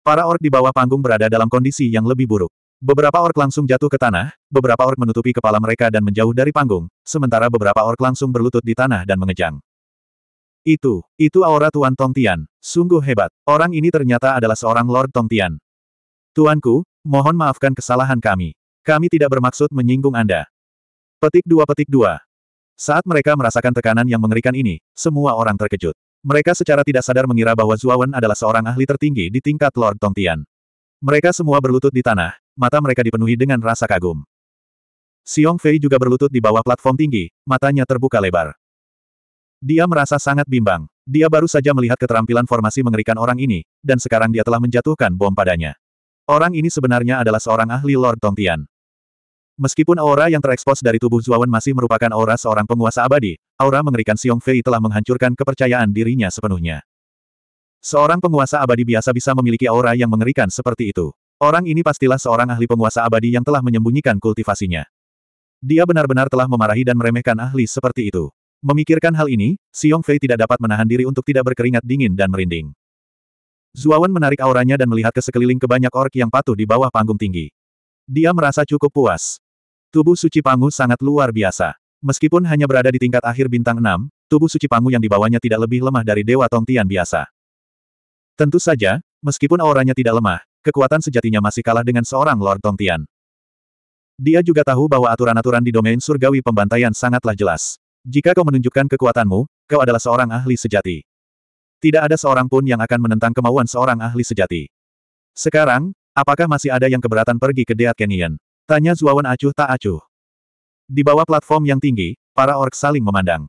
Para ork di bawah panggung berada dalam kondisi yang lebih buruk. Beberapa ork langsung jatuh ke tanah, beberapa ork menutupi kepala mereka dan menjauh dari panggung, sementara beberapa ork langsung berlutut di tanah dan mengejang. Itu, itu aura Tuan Tongtian. Sungguh hebat. Orang ini ternyata adalah seorang Lord Tongtian. Tuanku, Mohon maafkan kesalahan kami. Kami tidak bermaksud menyinggung Anda. Petik dua petik dua. Saat mereka merasakan tekanan yang mengerikan ini, semua orang terkejut. Mereka secara tidak sadar mengira bahwa Zuawan adalah seorang ahli tertinggi di tingkat Lord Tongtian. Mereka semua berlutut di tanah, mata mereka dipenuhi dengan rasa kagum. Xiong Fei juga berlutut di bawah platform tinggi, matanya terbuka lebar. Dia merasa sangat bimbang. Dia baru saja melihat keterampilan formasi mengerikan orang ini, dan sekarang dia telah menjatuhkan bom padanya. Orang ini sebenarnya adalah seorang ahli Lord Tongtian. Meskipun aura yang terekspos dari tubuh Zuawan masih merupakan aura seorang penguasa abadi, aura mengerikan Xiong Fei telah menghancurkan kepercayaan dirinya sepenuhnya. Seorang penguasa abadi biasa bisa memiliki aura yang mengerikan seperti itu. Orang ini pastilah seorang ahli penguasa abadi yang telah menyembunyikan kultivasinya. Dia benar-benar telah memarahi dan meremehkan ahli seperti itu. Memikirkan hal ini, Xiong Fei tidak dapat menahan diri untuk tidak berkeringat dingin dan merinding. Zuawan menarik auranya dan melihat ke sekeliling ke banyak ork yang patuh di bawah panggung tinggi. Dia merasa cukup puas. Tubuh suci Pangu sangat luar biasa. Meskipun hanya berada di tingkat akhir bintang 6, tubuh suci Pangu yang dibawanya tidak lebih lemah dari Dewa Tongtian biasa. Tentu saja, meskipun auranya tidak lemah, kekuatan sejatinya masih kalah dengan seorang Lord Tongtian. Dia juga tahu bahwa aturan-aturan di domain surgawi pembantaian sangatlah jelas. Jika kau menunjukkan kekuatanmu, kau adalah seorang ahli sejati. Tidak ada seorang pun yang akan menentang kemauan seorang ahli sejati. Sekarang, apakah masih ada yang keberatan pergi ke Deat Canyon? Tanya Zuawan acuh tak acuh. Di bawah platform yang tinggi, para ork saling memandang.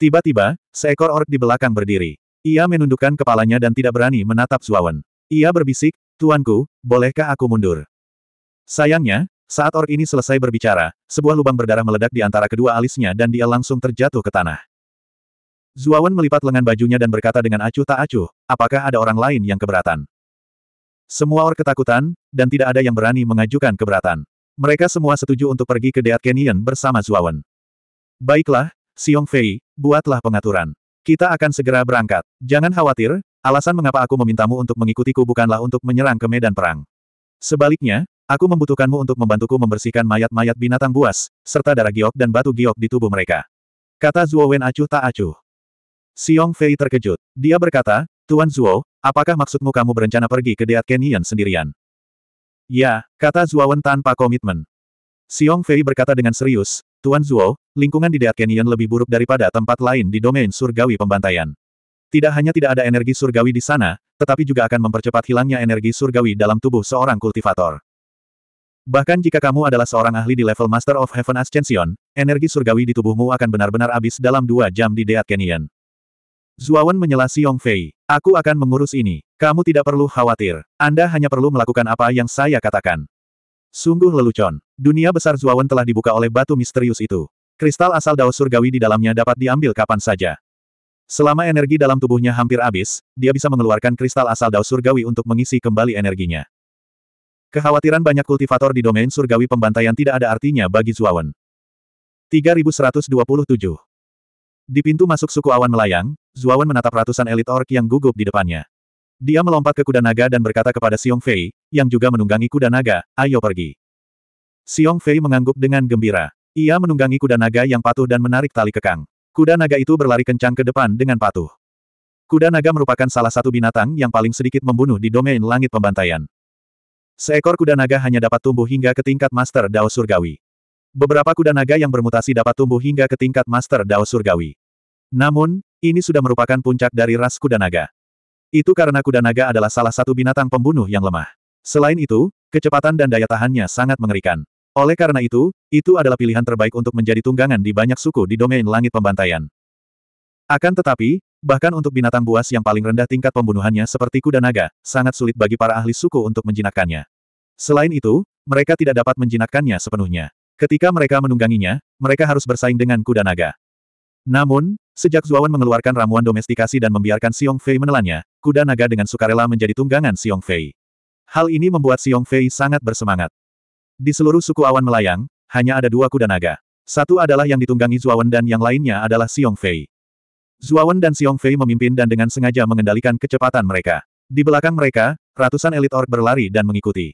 Tiba-tiba, seekor ork di belakang berdiri. Ia menundukkan kepalanya dan tidak berani menatap Zuawan. Ia berbisik, Tuanku, bolehkah aku mundur? Sayangnya, saat ork ini selesai berbicara, sebuah lubang berdarah meledak di antara kedua alisnya dan dia langsung terjatuh ke tanah. Zuawan melipat lengan bajunya dan berkata dengan acuh tak acuh, apakah ada orang lain yang keberatan? Semua orang ketakutan, dan tidak ada yang berani mengajukan keberatan. Mereka semua setuju untuk pergi ke Deat Canyon bersama Zuawan. Baiklah, Xiong Fei, buatlah pengaturan. Kita akan segera berangkat. Jangan khawatir, alasan mengapa aku memintamu untuk mengikutiku bukanlah untuk menyerang ke medan perang. Sebaliknya, aku membutuhkanmu untuk membantuku membersihkan mayat-mayat binatang buas, serta darah giok dan batu giok di tubuh mereka. Kata Zuawan acuh tak acuh. Xiong Fei terkejut. Dia berkata, Tuan Zuo, apakah maksudmu kamu berencana pergi ke Deat Canyon sendirian? Ya, kata Wen tanpa komitmen. Xiong Fei berkata dengan serius, Tuan Zuo, lingkungan di Deat Canyon lebih buruk daripada tempat lain di domain surgawi pembantaian. Tidak hanya tidak ada energi surgawi di sana, tetapi juga akan mempercepat hilangnya energi surgawi dalam tubuh seorang kultivator. Bahkan jika kamu adalah seorang ahli di level Master of Heaven Ascension, energi surgawi di tubuhmu akan benar-benar habis dalam dua jam di Deat Canyon. Zuawan menyela Xiong Fei. Aku akan mengurus ini. Kamu tidak perlu khawatir. Anda hanya perlu melakukan apa yang saya katakan. Sungguh lelucon. Dunia besar Zuawan telah dibuka oleh batu misterius itu. Kristal asal Dao Surgawi di dalamnya dapat diambil kapan saja. Selama energi dalam tubuhnya hampir habis, dia bisa mengeluarkan kristal asal Dao Surgawi untuk mengisi kembali energinya. Kekhawatiran banyak kultivator di domain surgawi pembantaian tidak ada artinya bagi Zuawan. 3127 Di pintu masuk suku awan melayang, Zuawan menatap ratusan elit ork yang gugup di depannya. Dia melompat ke kuda naga dan berkata kepada Xiong Fei, yang juga menunggangi kuda naga, ayo pergi. Xiong Fei mengangguk dengan gembira. Ia menunggangi kuda naga yang patuh dan menarik tali kekang. Kuda naga itu berlari kencang ke depan dengan patuh. Kuda naga merupakan salah satu binatang yang paling sedikit membunuh di domain langit pembantaian. Seekor kuda naga hanya dapat tumbuh hingga ke tingkat Master Dao Surgawi. Beberapa kuda naga yang bermutasi dapat tumbuh hingga ke tingkat Master Dao Surgawi. Namun, ini sudah merupakan puncak dari ras kuda naga. Itu karena kuda naga adalah salah satu binatang pembunuh yang lemah. Selain itu, kecepatan dan daya tahannya sangat mengerikan. Oleh karena itu, itu adalah pilihan terbaik untuk menjadi tunggangan di banyak suku di domain langit pembantaian. Akan tetapi, bahkan untuk binatang buas yang paling rendah tingkat pembunuhannya seperti kuda naga, sangat sulit bagi para ahli suku untuk menjinakkannya. Selain itu, mereka tidak dapat menjinakkannya sepenuhnya. Ketika mereka menungganginya, mereka harus bersaing dengan kuda naga. Namun, sejak Zuawan mengeluarkan ramuan domestikasi dan membiarkan Xiong Fei menelannya, kuda naga dengan sukarela menjadi tunggangan Xiong Fei. Hal ini membuat Xiong Fei sangat bersemangat. Di seluruh suku awan melayang, hanya ada dua kuda naga. Satu adalah yang ditunggangi Zuawan dan yang lainnya adalah Xiong Fei. Zuawan dan Xiong Fei memimpin dan dengan sengaja mengendalikan kecepatan mereka. Di belakang mereka, ratusan elit orc berlari dan mengikuti.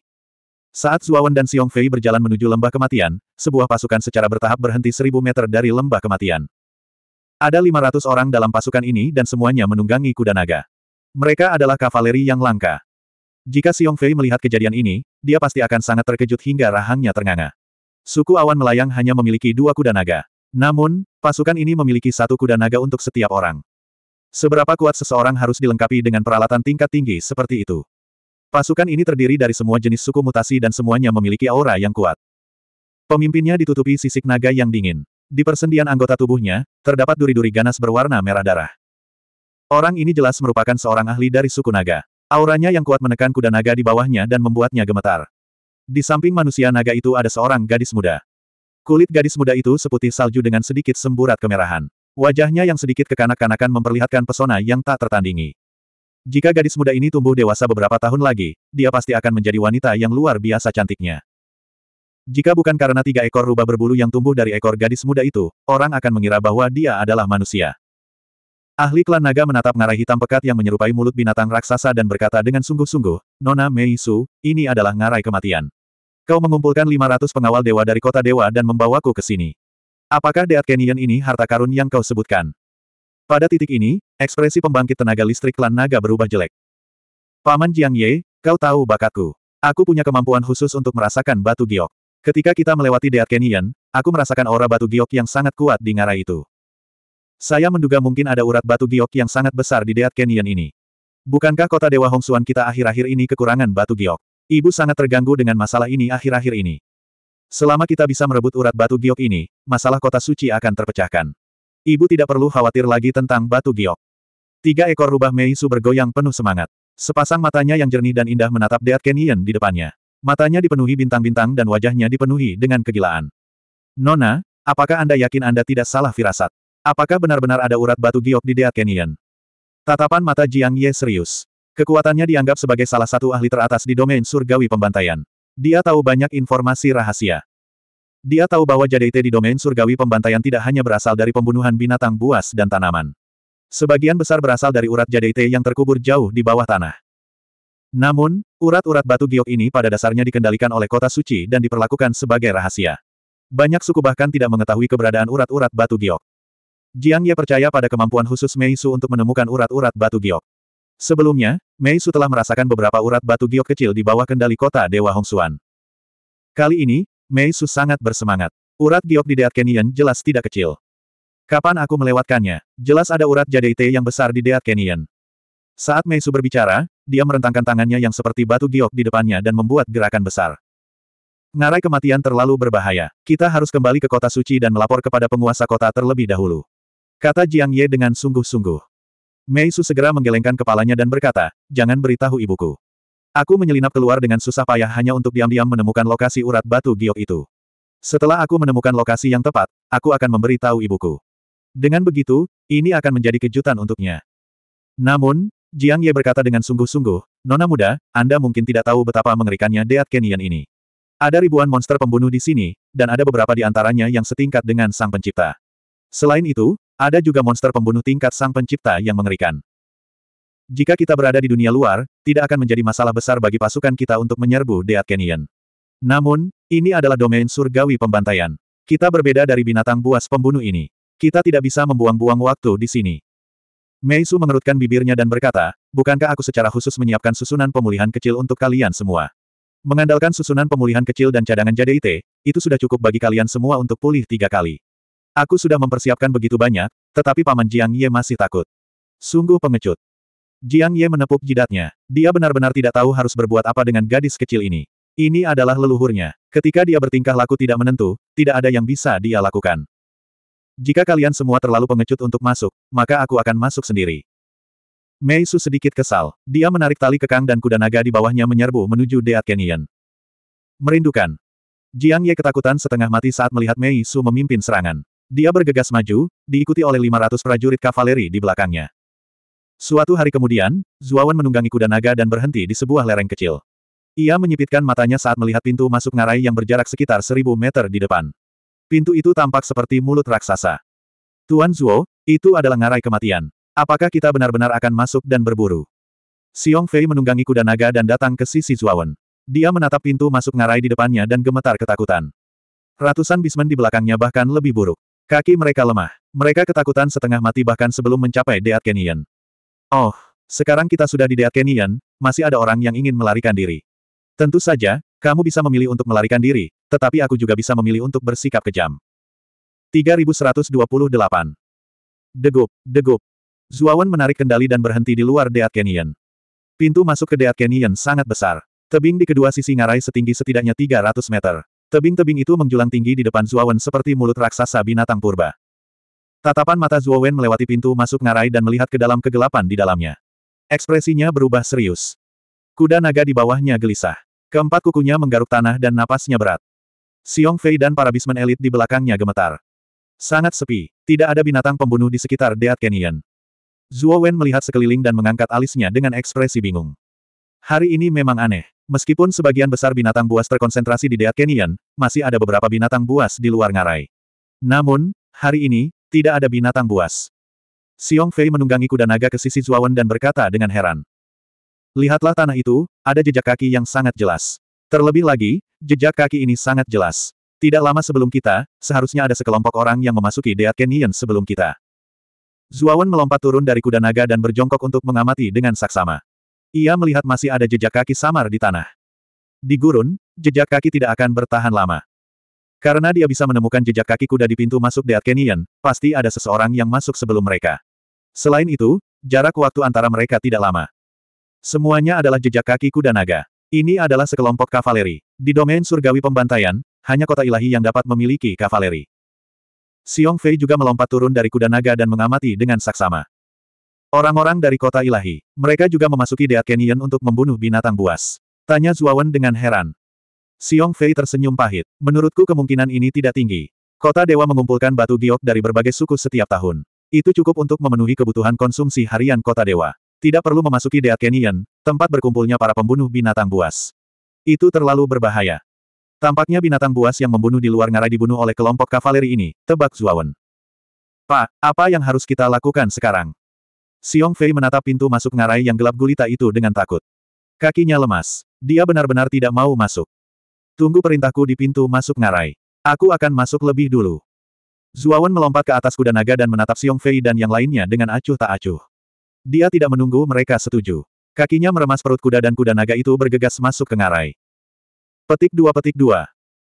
Saat Zuawan dan Xiong Fei berjalan menuju lembah kematian, sebuah pasukan secara bertahap berhenti seribu meter dari lembah kematian. Ada 500 orang dalam pasukan ini dan semuanya menunggangi kuda naga. Mereka adalah kavaleri yang langka. Jika Xiong Fei melihat kejadian ini, dia pasti akan sangat terkejut hingga rahangnya ternganga. Suku awan melayang hanya memiliki dua kuda naga. Namun, pasukan ini memiliki satu kuda naga untuk setiap orang. Seberapa kuat seseorang harus dilengkapi dengan peralatan tingkat tinggi seperti itu. Pasukan ini terdiri dari semua jenis suku mutasi dan semuanya memiliki aura yang kuat. Pemimpinnya ditutupi sisik naga yang dingin. Di persendian anggota tubuhnya, terdapat duri-duri ganas berwarna merah darah. Orang ini jelas merupakan seorang ahli dari suku naga. Auranya yang kuat menekan kuda naga di bawahnya dan membuatnya gemetar. Di samping manusia naga itu ada seorang gadis muda. Kulit gadis muda itu seputih salju dengan sedikit semburat kemerahan. Wajahnya yang sedikit kekanak-kanakan memperlihatkan pesona yang tak tertandingi. Jika gadis muda ini tumbuh dewasa beberapa tahun lagi, dia pasti akan menjadi wanita yang luar biasa cantiknya. Jika bukan karena tiga ekor rubah berbulu yang tumbuh dari ekor gadis muda itu, orang akan mengira bahwa dia adalah manusia. Ahli klan naga menatap ngarai hitam pekat yang menyerupai mulut binatang raksasa dan berkata dengan sungguh-sungguh, Nona Mei Su, ini adalah ngarai kematian. Kau mengumpulkan 500 pengawal dewa dari kota dewa dan membawaku ke sini. Apakah Deat Canyon ini harta karun yang kau sebutkan? Pada titik ini, ekspresi pembangkit tenaga listrik klan naga berubah jelek. Paman Jiang Ye, kau tahu bakatku. Aku punya kemampuan khusus untuk merasakan batu giok. Ketika kita melewati Deat Canyon, aku merasakan aura batu giok yang sangat kuat di ngarai itu. Saya menduga mungkin ada urat batu giok yang sangat besar di Deat Canyon ini. Bukankah kota Dewa Hongsuan kita akhir-akhir ini kekurangan batu giok? Ibu sangat terganggu dengan masalah ini akhir-akhir ini. Selama kita bisa merebut urat batu giok ini, masalah kota suci akan terpecahkan. Ibu tidak perlu khawatir lagi tentang batu giok. Tiga ekor rubah Mei Su bergoyang penuh semangat. Sepasang matanya yang jernih dan indah menatap Deat Canyon di depannya. Matanya dipenuhi bintang-bintang dan wajahnya dipenuhi dengan kegilaan. Nona, apakah Anda yakin Anda tidak salah firasat? Apakah benar-benar ada urat batu giok di Dead Canyon? Tatapan mata Jiang Ye serius. Kekuatannya dianggap sebagai salah satu ahli teratas di domain surgawi pembantaian. Dia tahu banyak informasi rahasia. Dia tahu bahwa Jadeite di domain surgawi pembantaian tidak hanya berasal dari pembunuhan binatang buas dan tanaman. Sebagian besar berasal dari urat Jadeite yang terkubur jauh di bawah tanah. Namun, urat-urat batu giok ini pada dasarnya dikendalikan oleh kota suci dan diperlakukan sebagai rahasia. Banyak suku bahkan tidak mengetahui keberadaan urat-urat batu giok. Jiang Ye percaya pada kemampuan khusus Mei Su untuk menemukan urat-urat batu giok. Sebelumnya, Mei Su telah merasakan beberapa urat batu giok kecil di bawah kendali kota Dewa Hong Hongsuan. Kali ini, Mei Su sangat bersemangat. Urat giok di Deat Canyon jelas tidak kecil. Kapan aku melewatkannya? Jelas ada urat jadeite yang besar di Deat Canyon. Saat Meisu berbicara, dia merentangkan tangannya yang seperti batu giok di depannya dan membuat gerakan besar. Ngarai kematian terlalu berbahaya. Kita harus kembali ke kota suci dan melapor kepada penguasa kota terlebih dahulu. Kata Jiang Ye dengan sungguh-sungguh. Mei Su segera menggelengkan kepalanya dan berkata, jangan beritahu ibuku. Aku menyelinap keluar dengan susah payah hanya untuk diam-diam menemukan lokasi urat batu giok itu. Setelah aku menemukan lokasi yang tepat, aku akan memberitahu ibuku. Dengan begitu, ini akan menjadi kejutan untuknya. Namun, Jiang Ye berkata dengan sungguh-sungguh, Nona muda, Anda mungkin tidak tahu betapa mengerikannya Deat Kenian ini. Ada ribuan monster pembunuh di sini, dan ada beberapa di antaranya yang setingkat dengan Sang Pencipta. Selain itu, ada juga monster pembunuh tingkat Sang Pencipta yang mengerikan. Jika kita berada di dunia luar, tidak akan menjadi masalah besar bagi pasukan kita untuk menyerbu Deat Kenian. Namun, ini adalah domain surgawi pembantaian. Kita berbeda dari binatang buas pembunuh ini. Kita tidak bisa membuang-buang waktu di sini. Meisu mengerutkan bibirnya dan berkata, bukankah aku secara khusus menyiapkan susunan pemulihan kecil untuk kalian semua? Mengandalkan susunan pemulihan kecil dan cadangan jadeite, itu sudah cukup bagi kalian semua untuk pulih tiga kali. Aku sudah mempersiapkan begitu banyak, tetapi Paman Jiang Ye masih takut. Sungguh pengecut. Jiang Ye menepuk jidatnya. Dia benar-benar tidak tahu harus berbuat apa dengan gadis kecil ini. Ini adalah leluhurnya. Ketika dia bertingkah laku tidak menentu, tidak ada yang bisa dia lakukan. Jika kalian semua terlalu pengecut untuk masuk, maka aku akan masuk sendiri. Mei Su sedikit kesal. Dia menarik tali kekang dan kuda naga di bawahnya menyerbu menuju Deat Canyon. Merindukan. Jiang Ye ketakutan setengah mati saat melihat Mei Su memimpin serangan. Dia bergegas maju, diikuti oleh 500 prajurit kavaleri di belakangnya. Suatu hari kemudian, Zuawan menunggangi kuda naga dan berhenti di sebuah lereng kecil. Ia menyipitkan matanya saat melihat pintu masuk ngarai yang berjarak sekitar seribu meter di depan. Pintu itu tampak seperti mulut raksasa. Tuan Zuo, itu adalah ngarai kematian. Apakah kita benar-benar akan masuk dan berburu? Xiong Fei menunggangi kuda naga dan datang ke sisi Zuawan. Dia menatap pintu masuk ngarai di depannya dan gemetar ketakutan. Ratusan bismen di belakangnya bahkan lebih buruk. Kaki mereka lemah. Mereka ketakutan setengah mati bahkan sebelum mencapai Deat Kenyan. Oh, sekarang kita sudah di Deat Kenyan, masih ada orang yang ingin melarikan diri. Tentu saja, kamu bisa memilih untuk melarikan diri, tetapi aku juga bisa memilih untuk bersikap kejam. 3128. Degup, degup. Zuawan menarik kendali dan berhenti di luar Deat Canyon. Pintu masuk ke Deat Canyon sangat besar. Tebing di kedua sisi ngarai setinggi setidaknya 300 meter. Tebing-tebing itu menjulang tinggi di depan Zuawan seperti mulut raksasa binatang purba. Tatapan mata Zuawan melewati pintu masuk ngarai dan melihat ke dalam kegelapan di dalamnya. Ekspresinya berubah serius. Kuda naga di bawahnya gelisah. Keempat kukunya menggaruk tanah dan napasnya berat. Siong Fei dan para bismen elit di belakangnya gemetar. Sangat sepi, tidak ada binatang pembunuh di sekitar Deat Canyon. Zhuo Wen melihat sekeliling dan mengangkat alisnya dengan ekspresi bingung. Hari ini memang aneh. Meskipun sebagian besar binatang buas terkonsentrasi di Deat Canyon, masih ada beberapa binatang buas di luar ngarai. Namun, hari ini, tidak ada binatang buas. Siong Fei menunggangi kuda naga ke sisi Wen dan berkata dengan heran. Lihatlah tanah itu, ada jejak kaki yang sangat jelas. Terlebih lagi, jejak kaki ini sangat jelas. Tidak lama sebelum kita, seharusnya ada sekelompok orang yang memasuki Deat Canyon sebelum kita. Zuawan melompat turun dari kuda naga dan berjongkok untuk mengamati dengan saksama. Ia melihat masih ada jejak kaki samar di tanah. Di gurun, jejak kaki tidak akan bertahan lama. Karena dia bisa menemukan jejak kaki kuda di pintu masuk Deat Canyon, pasti ada seseorang yang masuk sebelum mereka. Selain itu, jarak waktu antara mereka tidak lama. Semuanya adalah jejak kaki kuda naga. Ini adalah sekelompok kavaleri. Di domain surgawi pembantaian, hanya kota ilahi yang dapat memiliki kavaleri. Xiong Fei juga melompat turun dari kuda naga dan mengamati dengan saksama. Orang-orang dari kota ilahi, mereka juga memasuki Deat Canyon untuk membunuh binatang buas. Tanya Zuawan dengan heran. Xiong Fei tersenyum pahit. Menurutku kemungkinan ini tidak tinggi. Kota Dewa mengumpulkan batu giok dari berbagai suku setiap tahun. Itu cukup untuk memenuhi kebutuhan konsumsi harian kota Dewa. Tidak perlu memasuki Dead Canyon, tempat berkumpulnya para pembunuh binatang buas. Itu terlalu berbahaya. Tampaknya binatang buas yang membunuh di luar ngarai dibunuh oleh kelompok kavaleri ini, tebak Zuawan. Pak, apa yang harus kita lakukan sekarang? Xiong Fei menatap pintu masuk ngarai yang gelap gulita itu dengan takut. Kakinya lemas. Dia benar-benar tidak mau masuk. Tunggu perintahku di pintu masuk ngarai. Aku akan masuk lebih dulu. Zuawan melompat ke atas kuda naga dan menatap Xiong Fei dan yang lainnya dengan acuh tak acuh. Dia tidak menunggu mereka setuju. Kakinya meremas perut kuda dan kuda naga itu bergegas masuk ke ngarai. Petik dua petik dua.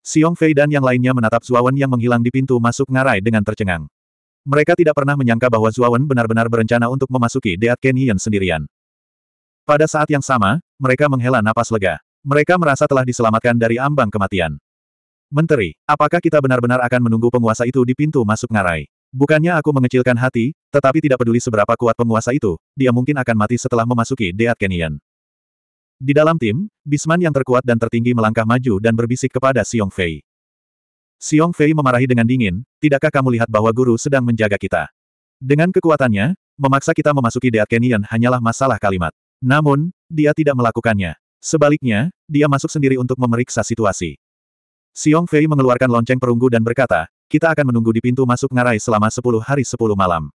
Xiong Fei dan yang lainnya menatap Zuawan yang menghilang di pintu masuk ngarai dengan tercengang. Mereka tidak pernah menyangka bahwa Zuawan benar-benar berencana untuk memasuki Deat Canyon sendirian. Pada saat yang sama, mereka menghela napas lega. Mereka merasa telah diselamatkan dari ambang kematian. Menteri, apakah kita benar-benar akan menunggu penguasa itu di pintu masuk ngarai? Bukannya aku mengecilkan hati, tetapi tidak peduli seberapa kuat penguasa itu, dia mungkin akan mati setelah memasuki Deat Kenyan. Di dalam tim, Bisman yang terkuat dan tertinggi melangkah maju dan berbisik kepada Xiong Fei. Xiong Fei memarahi dengan dingin, tidakkah kamu lihat bahwa guru sedang menjaga kita? Dengan kekuatannya, memaksa kita memasuki Deat Kenyan hanyalah masalah kalimat. Namun, dia tidak melakukannya. Sebaliknya, dia masuk sendiri untuk memeriksa situasi. Xiong Fei mengeluarkan lonceng perunggu dan berkata, kita akan menunggu di pintu masuk ngarai selama 10 hari 10 malam.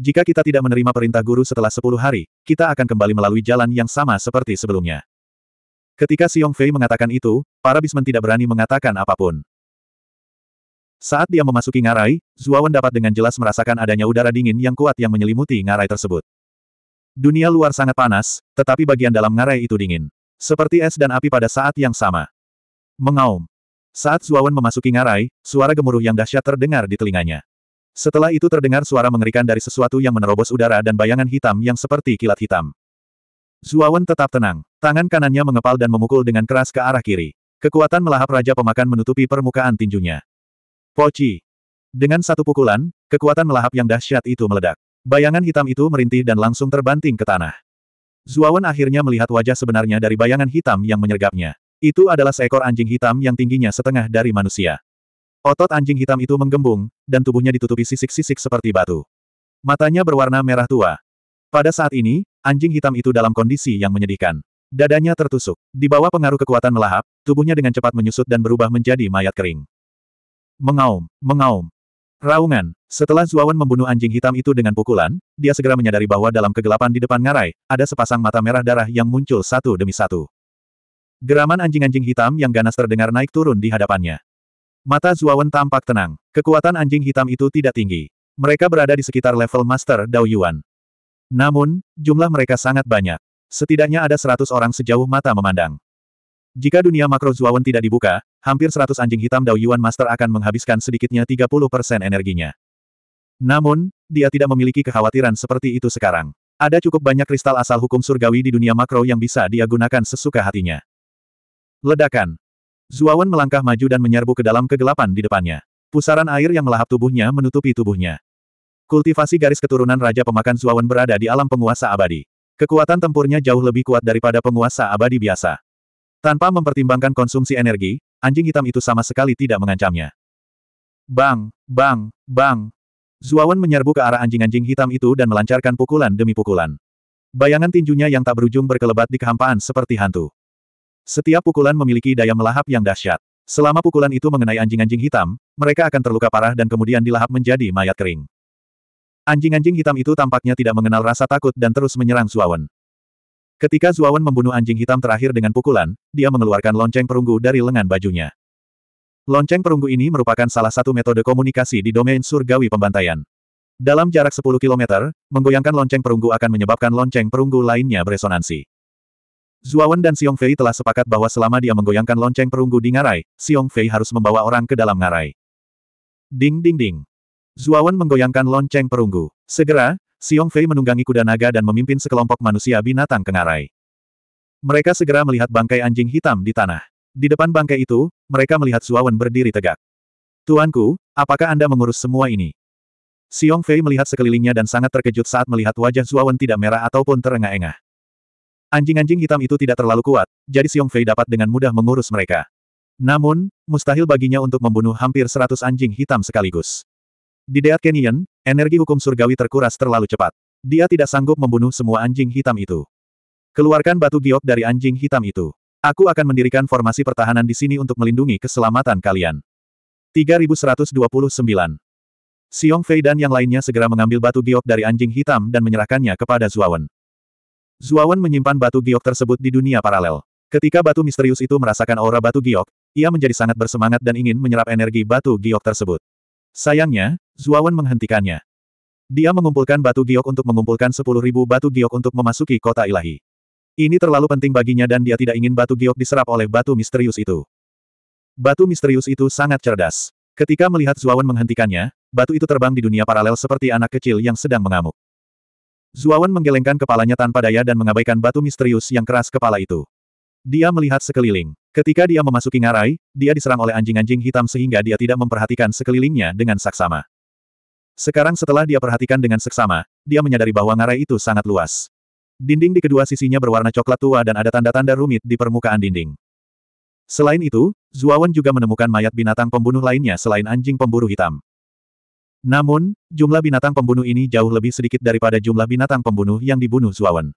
Jika kita tidak menerima perintah guru setelah 10 hari, kita akan kembali melalui jalan yang sama seperti sebelumnya. Ketika Xiong Fei mengatakan itu, para bismen tidak berani mengatakan apapun. Saat dia memasuki ngarai, Zuawan dapat dengan jelas merasakan adanya udara dingin yang kuat yang menyelimuti ngarai tersebut. Dunia luar sangat panas, tetapi bagian dalam ngarai itu dingin. Seperti es dan api pada saat yang sama. Mengaum. Saat Zuawan memasuki ngarai, suara gemuruh yang dahsyat terdengar di telinganya. Setelah itu terdengar suara mengerikan dari sesuatu yang menerobos udara dan bayangan hitam yang seperti kilat hitam. Zuawan tetap tenang. Tangan kanannya mengepal dan memukul dengan keras ke arah kiri. Kekuatan melahap Raja Pemakan menutupi permukaan tinjunya. Poci. Dengan satu pukulan, kekuatan melahap yang dahsyat itu meledak. Bayangan hitam itu merintih dan langsung terbanting ke tanah. Zuawan akhirnya melihat wajah sebenarnya dari bayangan hitam yang menyergapnya. Itu adalah seekor anjing hitam yang tingginya setengah dari manusia. Otot anjing hitam itu menggembung, dan tubuhnya ditutupi sisik-sisik seperti batu. Matanya berwarna merah tua. Pada saat ini, anjing hitam itu dalam kondisi yang menyedihkan. Dadanya tertusuk. Di bawah pengaruh kekuatan melahap, tubuhnya dengan cepat menyusut dan berubah menjadi mayat kering. Mengaum, mengaum. Raungan. Setelah Zuawan membunuh anjing hitam itu dengan pukulan, dia segera menyadari bahwa dalam kegelapan di depan ngarai, ada sepasang mata merah darah yang muncul satu demi satu. Geraman anjing-anjing hitam yang ganas terdengar naik turun di hadapannya. Mata Zuawan tampak tenang. Kekuatan anjing hitam itu tidak tinggi. Mereka berada di sekitar level Master Dao Yuan. Namun, jumlah mereka sangat banyak. Setidaknya ada seratus orang sejauh mata memandang. Jika dunia makro Zuawan tidak dibuka, hampir seratus anjing hitam Dao Yuan Master akan menghabiskan sedikitnya 30% energinya. Namun, dia tidak memiliki kekhawatiran seperti itu sekarang. Ada cukup banyak kristal asal hukum surgawi di dunia makro yang bisa dia gunakan sesuka hatinya. Ledakan. Zuawan melangkah maju dan menyerbu ke dalam kegelapan di depannya. Pusaran air yang melahap tubuhnya menutupi tubuhnya. Kultivasi garis keturunan Raja Pemakan Zuawan berada di alam penguasa abadi. Kekuatan tempurnya jauh lebih kuat daripada penguasa abadi biasa. Tanpa mempertimbangkan konsumsi energi, anjing hitam itu sama sekali tidak mengancamnya. Bang, bang, bang. Zuawan menyerbu ke arah anjing-anjing hitam itu dan melancarkan pukulan demi pukulan. Bayangan tinjunya yang tak berujung berkelebat di kehampaan seperti hantu. Setiap pukulan memiliki daya melahap yang dahsyat. Selama pukulan itu mengenai anjing-anjing hitam, mereka akan terluka parah dan kemudian dilahap menjadi mayat kering. Anjing-anjing hitam itu tampaknya tidak mengenal rasa takut dan terus menyerang Zuawan. Ketika Zuawan membunuh anjing hitam terakhir dengan pukulan, dia mengeluarkan lonceng perunggu dari lengan bajunya. Lonceng perunggu ini merupakan salah satu metode komunikasi di domain surgawi pembantaian. Dalam jarak 10 km, menggoyangkan lonceng perunggu akan menyebabkan lonceng perunggu lainnya beresonansi. Zuawan dan Xiong Fei telah sepakat bahwa selama dia menggoyangkan lonceng perunggu di ngarai, Xiong Fei harus membawa orang ke dalam ngarai. Ding ding ding. Zuawan menggoyangkan lonceng perunggu. Segera, Xiong Fei menunggangi kuda naga dan memimpin sekelompok manusia binatang ke ngarai. Mereka segera melihat bangkai anjing hitam di tanah. Di depan bangkai itu, mereka melihat Zuawan berdiri tegak. Tuanku, apakah Anda mengurus semua ini? Xiong Fei melihat sekelilingnya dan sangat terkejut saat melihat wajah Zuawan tidak merah ataupun terengah-engah. Anjing-anjing hitam itu tidak terlalu kuat, jadi Xiong Fei dapat dengan mudah mengurus mereka. Namun, mustahil baginya untuk membunuh hampir seratus anjing hitam sekaligus. Di Deat Canyon, energi hukum surgawi terkuras terlalu cepat. Dia tidak sanggup membunuh semua anjing hitam itu. Keluarkan batu giok dari anjing hitam itu. Aku akan mendirikan formasi pertahanan di sini untuk melindungi keselamatan kalian. 3129. Xiong Fei dan yang lainnya segera mengambil batu giok dari anjing hitam dan menyerahkannya kepada Zuawan. Zuawan menyimpan batu giok tersebut di dunia paralel. Ketika batu misterius itu merasakan aura batu giok, ia menjadi sangat bersemangat dan ingin menyerap energi batu giok tersebut. Sayangnya, Zuawan menghentikannya. Dia mengumpulkan batu giok untuk mengumpulkan sepuluh ribu batu giok untuk memasuki kota ilahi. Ini terlalu penting baginya dan dia tidak ingin batu giok diserap oleh batu misterius itu. Batu misterius itu sangat cerdas. Ketika melihat Zuawan menghentikannya, batu itu terbang di dunia paralel seperti anak kecil yang sedang mengamuk. Zuawan menggelengkan kepalanya tanpa daya dan mengabaikan batu misterius yang keras kepala itu. Dia melihat sekeliling. Ketika dia memasuki ngarai, dia diserang oleh anjing-anjing hitam sehingga dia tidak memperhatikan sekelilingnya dengan saksama. Sekarang setelah dia perhatikan dengan seksama, dia menyadari bahwa ngarai itu sangat luas. Dinding di kedua sisinya berwarna coklat tua dan ada tanda-tanda rumit di permukaan dinding. Selain itu, Zuawan juga menemukan mayat binatang pembunuh lainnya selain anjing pemburu hitam. Namun, jumlah binatang pembunuh ini jauh lebih sedikit daripada jumlah binatang pembunuh yang dibunuh Zuawan.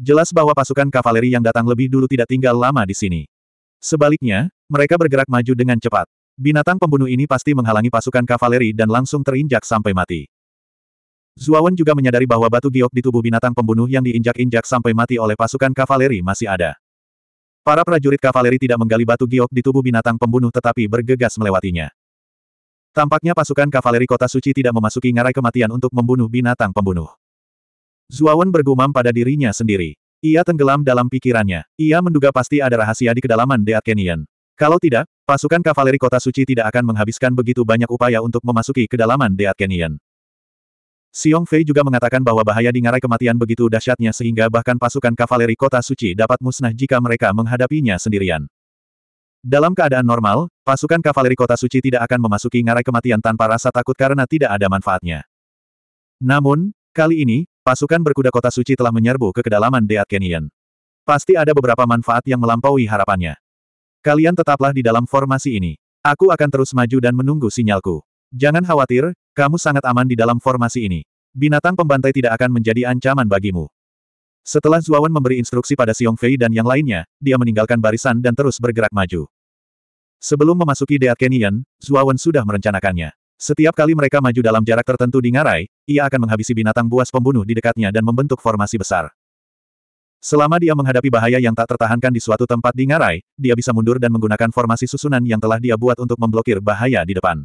Jelas bahwa pasukan kavaleri yang datang lebih dulu tidak tinggal lama di sini. Sebaliknya, mereka bergerak maju dengan cepat. Binatang pembunuh ini pasti menghalangi pasukan kavaleri dan langsung terinjak sampai mati. Zuawan juga menyadari bahwa batu giok di tubuh binatang pembunuh yang diinjak-injak sampai mati oleh pasukan kavaleri masih ada. Para prajurit kavaleri tidak menggali batu giok di tubuh binatang pembunuh tetapi bergegas melewatinya. Tampaknya pasukan kavaleri kota suci tidak memasuki ngarai kematian untuk membunuh binatang pembunuh. Zuawan bergumam pada dirinya sendiri. Ia tenggelam dalam pikirannya. Ia menduga pasti ada rahasia di kedalaman Deat Canyon. Kalau tidak, pasukan kavaleri kota suci tidak akan menghabiskan begitu banyak upaya untuk memasuki kedalaman Deat Canyon. Xiong Fei juga mengatakan bahwa bahaya di ngarai kematian begitu dahsyatnya sehingga bahkan pasukan kavaleri kota suci dapat musnah jika mereka menghadapinya sendirian. Dalam keadaan normal, pasukan kavaleri kota suci tidak akan memasuki ngarai kematian tanpa rasa takut karena tidak ada manfaatnya. Namun, kali ini, pasukan berkuda kota suci telah menyerbu ke kedalaman Deat Canyon. Pasti ada beberapa manfaat yang melampaui harapannya. Kalian tetaplah di dalam formasi ini. Aku akan terus maju dan menunggu sinyalku. Jangan khawatir, kamu sangat aman di dalam formasi ini. Binatang pembantai tidak akan menjadi ancaman bagimu. Setelah Zuawan memberi instruksi pada Xiong Fei dan yang lainnya, dia meninggalkan barisan dan terus bergerak maju. Sebelum memasuki Deat Canyon, Zuawan sudah merencanakannya. Setiap kali mereka maju dalam jarak tertentu di ngarai, ia akan menghabisi binatang buas pembunuh di dekatnya dan membentuk formasi besar. Selama dia menghadapi bahaya yang tak tertahankan di suatu tempat di ngarai, dia bisa mundur dan menggunakan formasi susunan yang telah dia buat untuk memblokir bahaya di depan.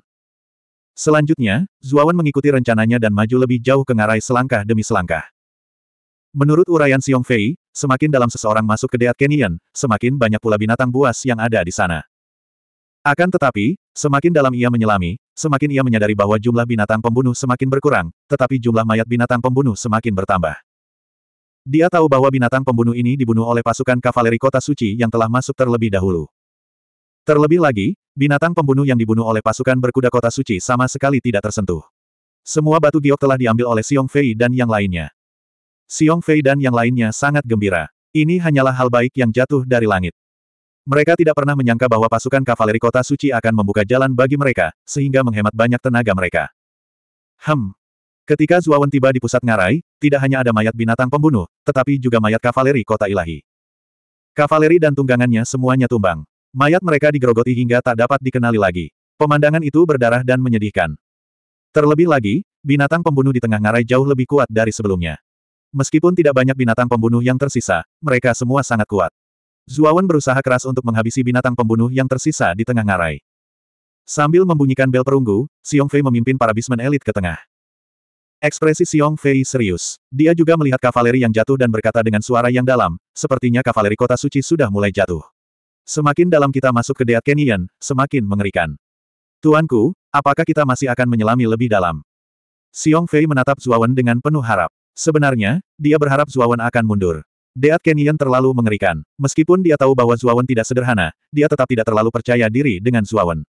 Selanjutnya, Zuawan mengikuti rencananya dan maju lebih jauh ke ngarai selangkah demi selangkah. Menurut uraian Xiong Fei, semakin dalam seseorang masuk ke Deat Canyon, semakin banyak pula binatang buas yang ada di sana. Akan tetapi, semakin dalam ia menyelami, semakin ia menyadari bahwa jumlah binatang pembunuh semakin berkurang, tetapi jumlah mayat binatang pembunuh semakin bertambah. Dia tahu bahwa binatang pembunuh ini dibunuh oleh pasukan kavaleri kota suci yang telah masuk terlebih dahulu. Terlebih lagi, binatang pembunuh yang dibunuh oleh pasukan berkuda kota suci sama sekali tidak tersentuh. Semua batu giok telah diambil oleh Xiong Fei dan yang lainnya. Xiong Fei dan yang lainnya sangat gembira. Ini hanyalah hal baik yang jatuh dari langit. Mereka tidak pernah menyangka bahwa pasukan kavaleri kota suci akan membuka jalan bagi mereka, sehingga menghemat banyak tenaga mereka. Hem. Ketika Zuawan tiba di pusat ngarai, tidak hanya ada mayat binatang pembunuh, tetapi juga mayat kavaleri kota ilahi. Kavaleri dan tunggangannya semuanya tumbang. Mayat mereka digerogoti hingga tak dapat dikenali lagi. Pemandangan itu berdarah dan menyedihkan. Terlebih lagi, binatang pembunuh di tengah ngarai jauh lebih kuat dari sebelumnya. Meskipun tidak banyak binatang pembunuh yang tersisa, mereka semua sangat kuat. Zuawan berusaha keras untuk menghabisi binatang pembunuh yang tersisa di tengah ngarai. Sambil membunyikan bel perunggu, Xiong Fei memimpin para bismen elit ke tengah. Ekspresi Xiong Fei serius. Dia juga melihat kavaleri yang jatuh dan berkata dengan suara yang dalam, sepertinya kavaleri kota suci sudah mulai jatuh. Semakin dalam kita masuk ke Deat Canyon, semakin mengerikan. Tuanku, apakah kita masih akan menyelami lebih dalam? Xiong Fei menatap Zuawan dengan penuh harap. Sebenarnya, dia berharap Zuawan akan mundur. Deat Kenyan terlalu mengerikan. Meskipun dia tahu bahwa Zuawan tidak sederhana, dia tetap tidak terlalu percaya diri dengan Zuawan.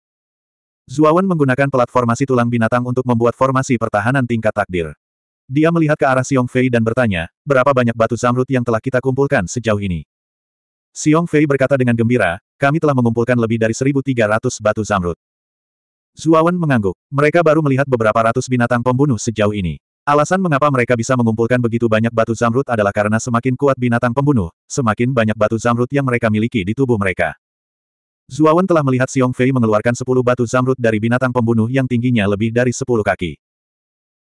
Zuawan menggunakan platformasi tulang binatang untuk membuat formasi pertahanan tingkat takdir. Dia melihat ke arah Xiong Fei dan bertanya, berapa banyak batu zamrud yang telah kita kumpulkan sejauh ini? Xiong Fei berkata dengan gembira, kami telah mengumpulkan lebih dari 1.300 batu zamrud. Zuawan mengangguk. Mereka baru melihat beberapa ratus binatang pembunuh sejauh ini. Alasan mengapa mereka bisa mengumpulkan begitu banyak batu zamrud adalah karena semakin kuat binatang pembunuh, semakin banyak batu zamrud yang mereka miliki di tubuh mereka. Zuawan telah melihat Xiong Fei mengeluarkan 10 batu zamrud dari binatang pembunuh yang tingginya lebih dari 10 kaki.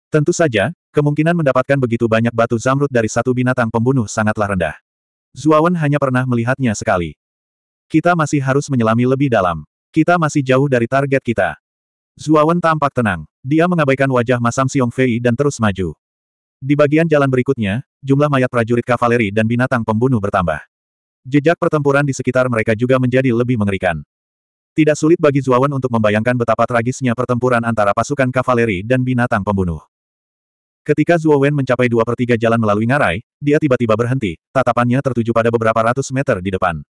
Tentu saja, kemungkinan mendapatkan begitu banyak batu zamrud dari satu binatang pembunuh sangatlah rendah. Zuawan hanya pernah melihatnya sekali. Kita masih harus menyelami lebih dalam. Kita masih jauh dari target kita. Zuawan tampak tenang. Dia mengabaikan wajah Masam Siong Fei dan terus maju. Di bagian jalan berikutnya, jumlah mayat prajurit kavaleri dan binatang pembunuh bertambah. Jejak pertempuran di sekitar mereka juga menjadi lebih mengerikan. Tidak sulit bagi Zuawan untuk membayangkan betapa tragisnya pertempuran antara pasukan kavaleri dan binatang pembunuh. Ketika Zuawan mencapai dua per tiga jalan melalui ngarai, dia tiba-tiba berhenti, tatapannya tertuju pada beberapa ratus meter di depan.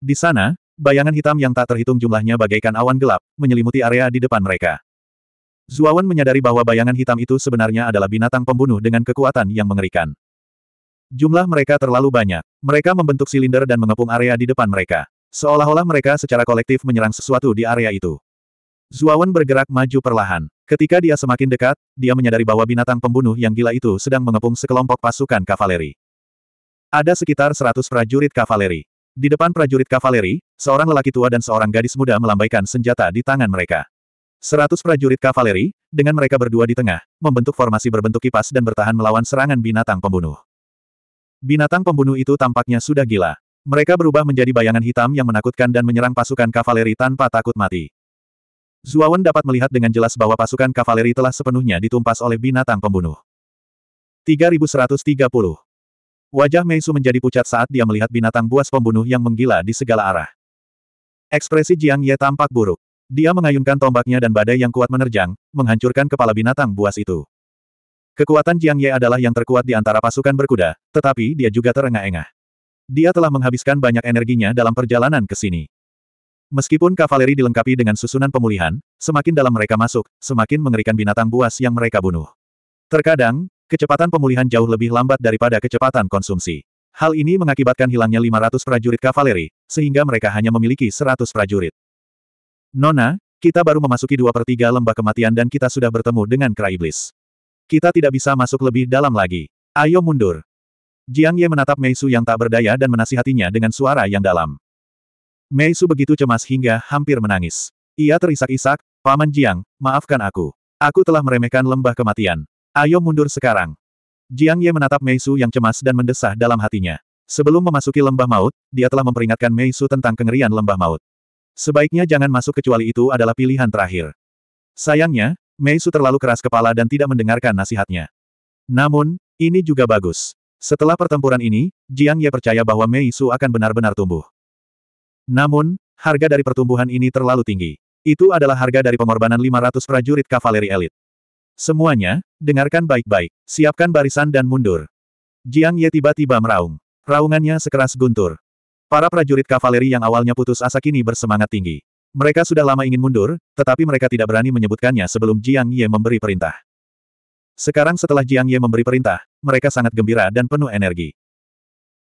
Di sana, bayangan hitam yang tak terhitung jumlahnya bagaikan awan gelap, menyelimuti area di depan mereka. Zuawan menyadari bahwa bayangan hitam itu sebenarnya adalah binatang pembunuh dengan kekuatan yang mengerikan. Jumlah mereka terlalu banyak. Mereka membentuk silinder dan mengepung area di depan mereka. Seolah-olah mereka secara kolektif menyerang sesuatu di area itu. Zuawan bergerak maju perlahan. Ketika dia semakin dekat, dia menyadari bahwa binatang pembunuh yang gila itu sedang mengepung sekelompok pasukan kavaleri. Ada sekitar 100 prajurit kavaleri. Di depan prajurit kavaleri, seorang lelaki tua dan seorang gadis muda melambaikan senjata di tangan mereka. Seratus prajurit kavaleri, dengan mereka berdua di tengah, membentuk formasi berbentuk kipas dan bertahan melawan serangan binatang pembunuh. Binatang pembunuh itu tampaknya sudah gila. Mereka berubah menjadi bayangan hitam yang menakutkan dan menyerang pasukan kavaleri tanpa takut mati. Zuawan dapat melihat dengan jelas bahwa pasukan kavaleri telah sepenuhnya ditumpas oleh binatang pembunuh. 3130 Wajah Meisu menjadi pucat saat dia melihat binatang buas pembunuh yang menggila di segala arah. Ekspresi Jiang Ye tampak buruk. Dia mengayunkan tombaknya dan badai yang kuat menerjang, menghancurkan kepala binatang buas itu. Kekuatan Jiang Ye adalah yang terkuat di antara pasukan berkuda, tetapi dia juga terengah-engah. Dia telah menghabiskan banyak energinya dalam perjalanan ke sini. Meskipun kavaleri dilengkapi dengan susunan pemulihan, semakin dalam mereka masuk, semakin mengerikan binatang buas yang mereka bunuh. Terkadang, kecepatan pemulihan jauh lebih lambat daripada kecepatan konsumsi. Hal ini mengakibatkan hilangnya 500 prajurit kavaleri, sehingga mereka hanya memiliki 100 prajurit. Nona, kita baru memasuki dua per tiga lembah kematian dan kita sudah bertemu dengan kera iblis. Kita tidak bisa masuk lebih dalam lagi. Ayo mundur. Jiang Ye menatap Mei Su yang tak berdaya dan menasihatinya dengan suara yang dalam. Mei Su begitu cemas hingga hampir menangis. Ia terisak-isak, Paman Jiang, maafkan aku. Aku telah meremehkan lembah kematian. Ayo mundur sekarang. Jiang Ye menatap Mei Su yang cemas dan mendesah dalam hatinya. Sebelum memasuki lembah maut, dia telah memperingatkan Mei Su tentang kengerian lembah maut. Sebaiknya jangan masuk kecuali itu adalah pilihan terakhir. Sayangnya, Meisu terlalu keras kepala dan tidak mendengarkan nasihatnya. Namun, ini juga bagus. Setelah pertempuran ini, Jiang Ye percaya bahwa Meisu akan benar-benar tumbuh. Namun, harga dari pertumbuhan ini terlalu tinggi. Itu adalah harga dari pengorbanan 500 prajurit kavaleri elit. Semuanya, dengarkan baik-baik, siapkan barisan dan mundur. Jiang Ye tiba-tiba meraung. Raungannya sekeras guntur. Para prajurit kavaleri yang awalnya putus asa kini bersemangat tinggi. Mereka sudah lama ingin mundur, tetapi mereka tidak berani menyebutkannya sebelum Jiang Ye memberi perintah. Sekarang setelah Jiang Ye memberi perintah, mereka sangat gembira dan penuh energi.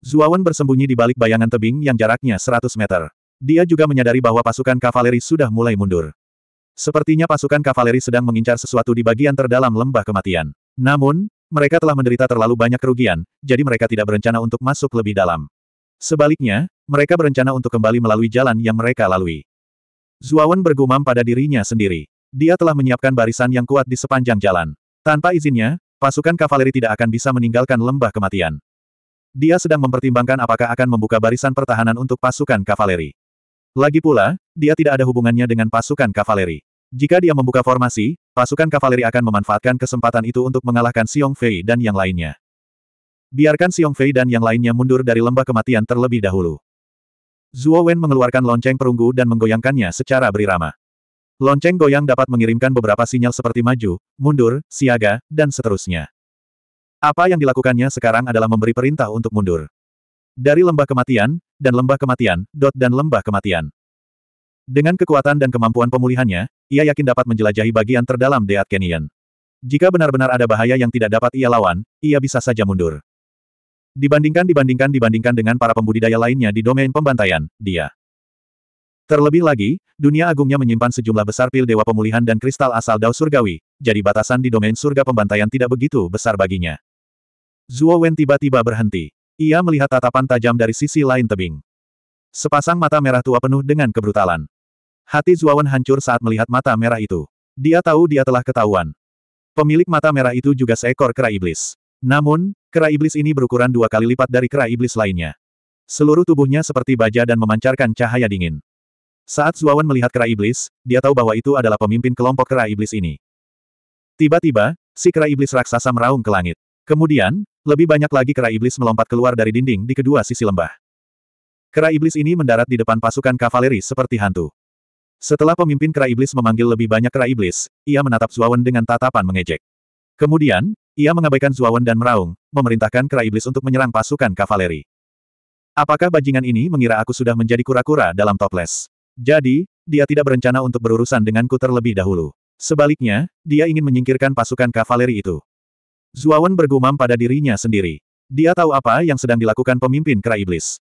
Zuawan bersembunyi di balik bayangan tebing yang jaraknya 100 meter. Dia juga menyadari bahwa pasukan kavaleri sudah mulai mundur. Sepertinya pasukan kavaleri sedang mengincar sesuatu di bagian terdalam lembah kematian. Namun, mereka telah menderita terlalu banyak kerugian, jadi mereka tidak berencana untuk masuk lebih dalam. Sebaliknya, mereka berencana untuk kembali melalui jalan yang mereka lalui. Zuawan bergumam pada dirinya sendiri. Dia telah menyiapkan barisan yang kuat di sepanjang jalan. Tanpa izinnya, pasukan kavaleri tidak akan bisa meninggalkan lembah kematian. Dia sedang mempertimbangkan apakah akan membuka barisan pertahanan untuk pasukan kavaleri. Lagi pula, dia tidak ada hubungannya dengan pasukan kavaleri. Jika dia membuka formasi, pasukan kavaleri akan memanfaatkan kesempatan itu untuk mengalahkan Xiong Fei dan yang lainnya. Biarkan Xiong Fei dan yang lainnya mundur dari lembah kematian terlebih dahulu. Zuo Wen mengeluarkan lonceng perunggu dan menggoyangkannya secara berirama. Lonceng goyang dapat mengirimkan beberapa sinyal seperti maju, mundur, siaga, dan seterusnya. Apa yang dilakukannya sekarang adalah memberi perintah untuk mundur. Dari lembah kematian, dan lembah kematian, dot dan lembah kematian. Dengan kekuatan dan kemampuan pemulihannya, ia yakin dapat menjelajahi bagian terdalam Deat Canyon. Jika benar-benar ada bahaya yang tidak dapat ia lawan, ia bisa saja mundur. Dibandingkan dibandingkan dibandingkan dengan para pembudidaya lainnya di domain pembantaian, dia. Terlebih lagi, dunia agungnya menyimpan sejumlah besar pil dewa pemulihan dan kristal asal dao surgawi, jadi batasan di domain surga pembantaian tidak begitu besar baginya. Zuo Wen tiba-tiba berhenti. Ia melihat tatapan tajam dari sisi lain tebing. Sepasang mata merah tua penuh dengan kebrutalan. Hati Zuo Wen hancur saat melihat mata merah itu. Dia tahu dia telah ketahuan. Pemilik mata merah itu juga seekor kera iblis. Namun, kera iblis ini berukuran dua kali lipat dari kera iblis lainnya. Seluruh tubuhnya seperti baja dan memancarkan cahaya dingin. Saat Zuawan melihat kera iblis, dia tahu bahwa itu adalah pemimpin kelompok kera iblis ini. Tiba-tiba, si kera iblis raksasa meraung ke langit. Kemudian, lebih banyak lagi kera iblis melompat keluar dari dinding di kedua sisi lembah. Kera iblis ini mendarat di depan pasukan kavaleri seperti hantu. Setelah pemimpin kera iblis memanggil lebih banyak kera iblis, ia menatap Zuawan dengan tatapan mengejek. Kemudian, ia mengabaikan Zuawan dan meraung, memerintahkan kera iblis untuk menyerang pasukan kavaleri. Apakah bajingan ini mengira aku sudah menjadi kura-kura dalam toples? Jadi, dia tidak berencana untuk berurusan denganku terlebih dahulu. Sebaliknya, dia ingin menyingkirkan pasukan kavaleri itu. Zuawan bergumam pada dirinya sendiri. Dia tahu apa yang sedang dilakukan pemimpin kera iblis.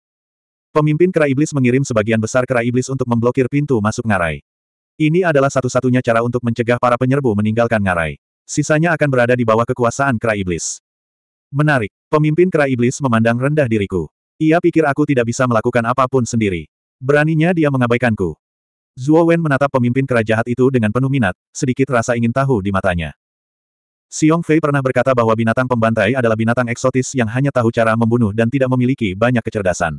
Pemimpin kera iblis mengirim sebagian besar kera iblis untuk memblokir pintu masuk ngarai. Ini adalah satu-satunya cara untuk mencegah para penyerbu meninggalkan ngarai. Sisanya akan berada di bawah kekuasaan Kera Iblis. Menarik. Pemimpin Kera Iblis memandang rendah diriku. Ia pikir aku tidak bisa melakukan apapun sendiri. Beraninya dia mengabaikanku. Zuo Wen menatap pemimpin kera jahat itu dengan penuh minat, sedikit rasa ingin tahu di matanya. Xiong Fei pernah berkata bahwa binatang pembantai adalah binatang eksotis yang hanya tahu cara membunuh dan tidak memiliki banyak kecerdasan.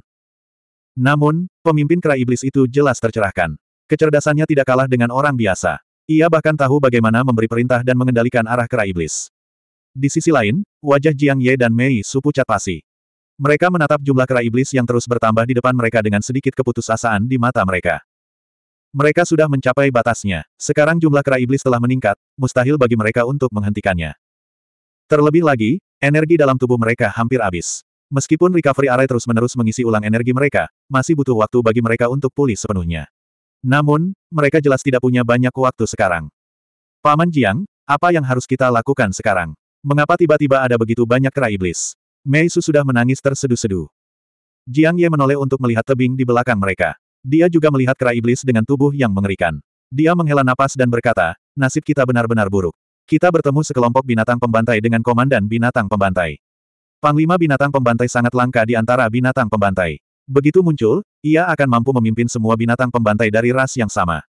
Namun, pemimpin kera iblis itu jelas tercerahkan. Kecerdasannya tidak kalah dengan orang biasa. Ia bahkan tahu bagaimana memberi perintah dan mengendalikan arah kera iblis. Di sisi lain, wajah Jiang Ye dan Mei Su pucat pasi. Mereka menatap jumlah kera iblis yang terus bertambah di depan mereka dengan sedikit keputusasaan di mata mereka. Mereka sudah mencapai batasnya. Sekarang jumlah kera iblis telah meningkat, mustahil bagi mereka untuk menghentikannya. Terlebih lagi, energi dalam tubuh mereka hampir habis. Meskipun recovery array terus-menerus mengisi ulang energi mereka, masih butuh waktu bagi mereka untuk pulih sepenuhnya. Namun, mereka jelas tidak punya banyak waktu sekarang. Paman Jiang, apa yang harus kita lakukan sekarang? Mengapa tiba-tiba ada begitu banyak kera iblis? Mei Su sudah menangis tersedu-sedu. Jiang Ye menoleh untuk melihat tebing di belakang mereka. Dia juga melihat kera iblis dengan tubuh yang mengerikan. Dia menghela napas dan berkata, nasib kita benar-benar buruk. Kita bertemu sekelompok binatang pembantai dengan komandan binatang pembantai. Panglima binatang pembantai sangat langka di antara binatang pembantai. Begitu muncul, ia akan mampu memimpin semua binatang pembantai dari ras yang sama.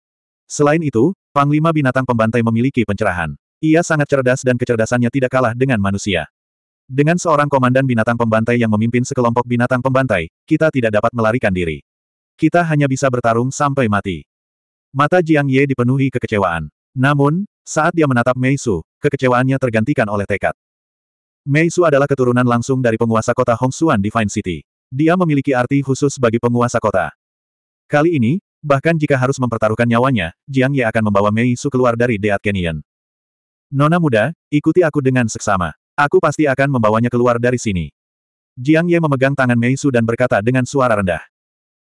Selain itu, Panglima binatang pembantai memiliki pencerahan. Ia sangat cerdas dan kecerdasannya tidak kalah dengan manusia. Dengan seorang komandan binatang pembantai yang memimpin sekelompok binatang pembantai, kita tidak dapat melarikan diri. Kita hanya bisa bertarung sampai mati. Mata Jiang Ye dipenuhi kekecewaan. Namun, saat dia menatap Mei Su, kekecewaannya tergantikan oleh tekad. Mei Su adalah keturunan langsung dari penguasa kota Hongsuan Divine City. Dia memiliki arti khusus bagi penguasa kota. Kali ini, bahkan jika harus mempertaruhkan nyawanya, Jiang Ye akan membawa Mei Su keluar dari Deat Canyon. Nona muda, ikuti aku dengan seksama. Aku pasti akan membawanya keluar dari sini. Jiang Ye memegang tangan Mei Su dan berkata dengan suara rendah.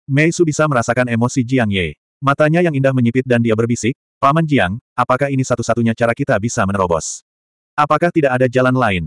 Mei Su bisa merasakan emosi Jiang Ye. Matanya yang indah menyipit dan dia berbisik, Paman Jiang, apakah ini satu-satunya cara kita bisa menerobos? Apakah tidak ada jalan lain?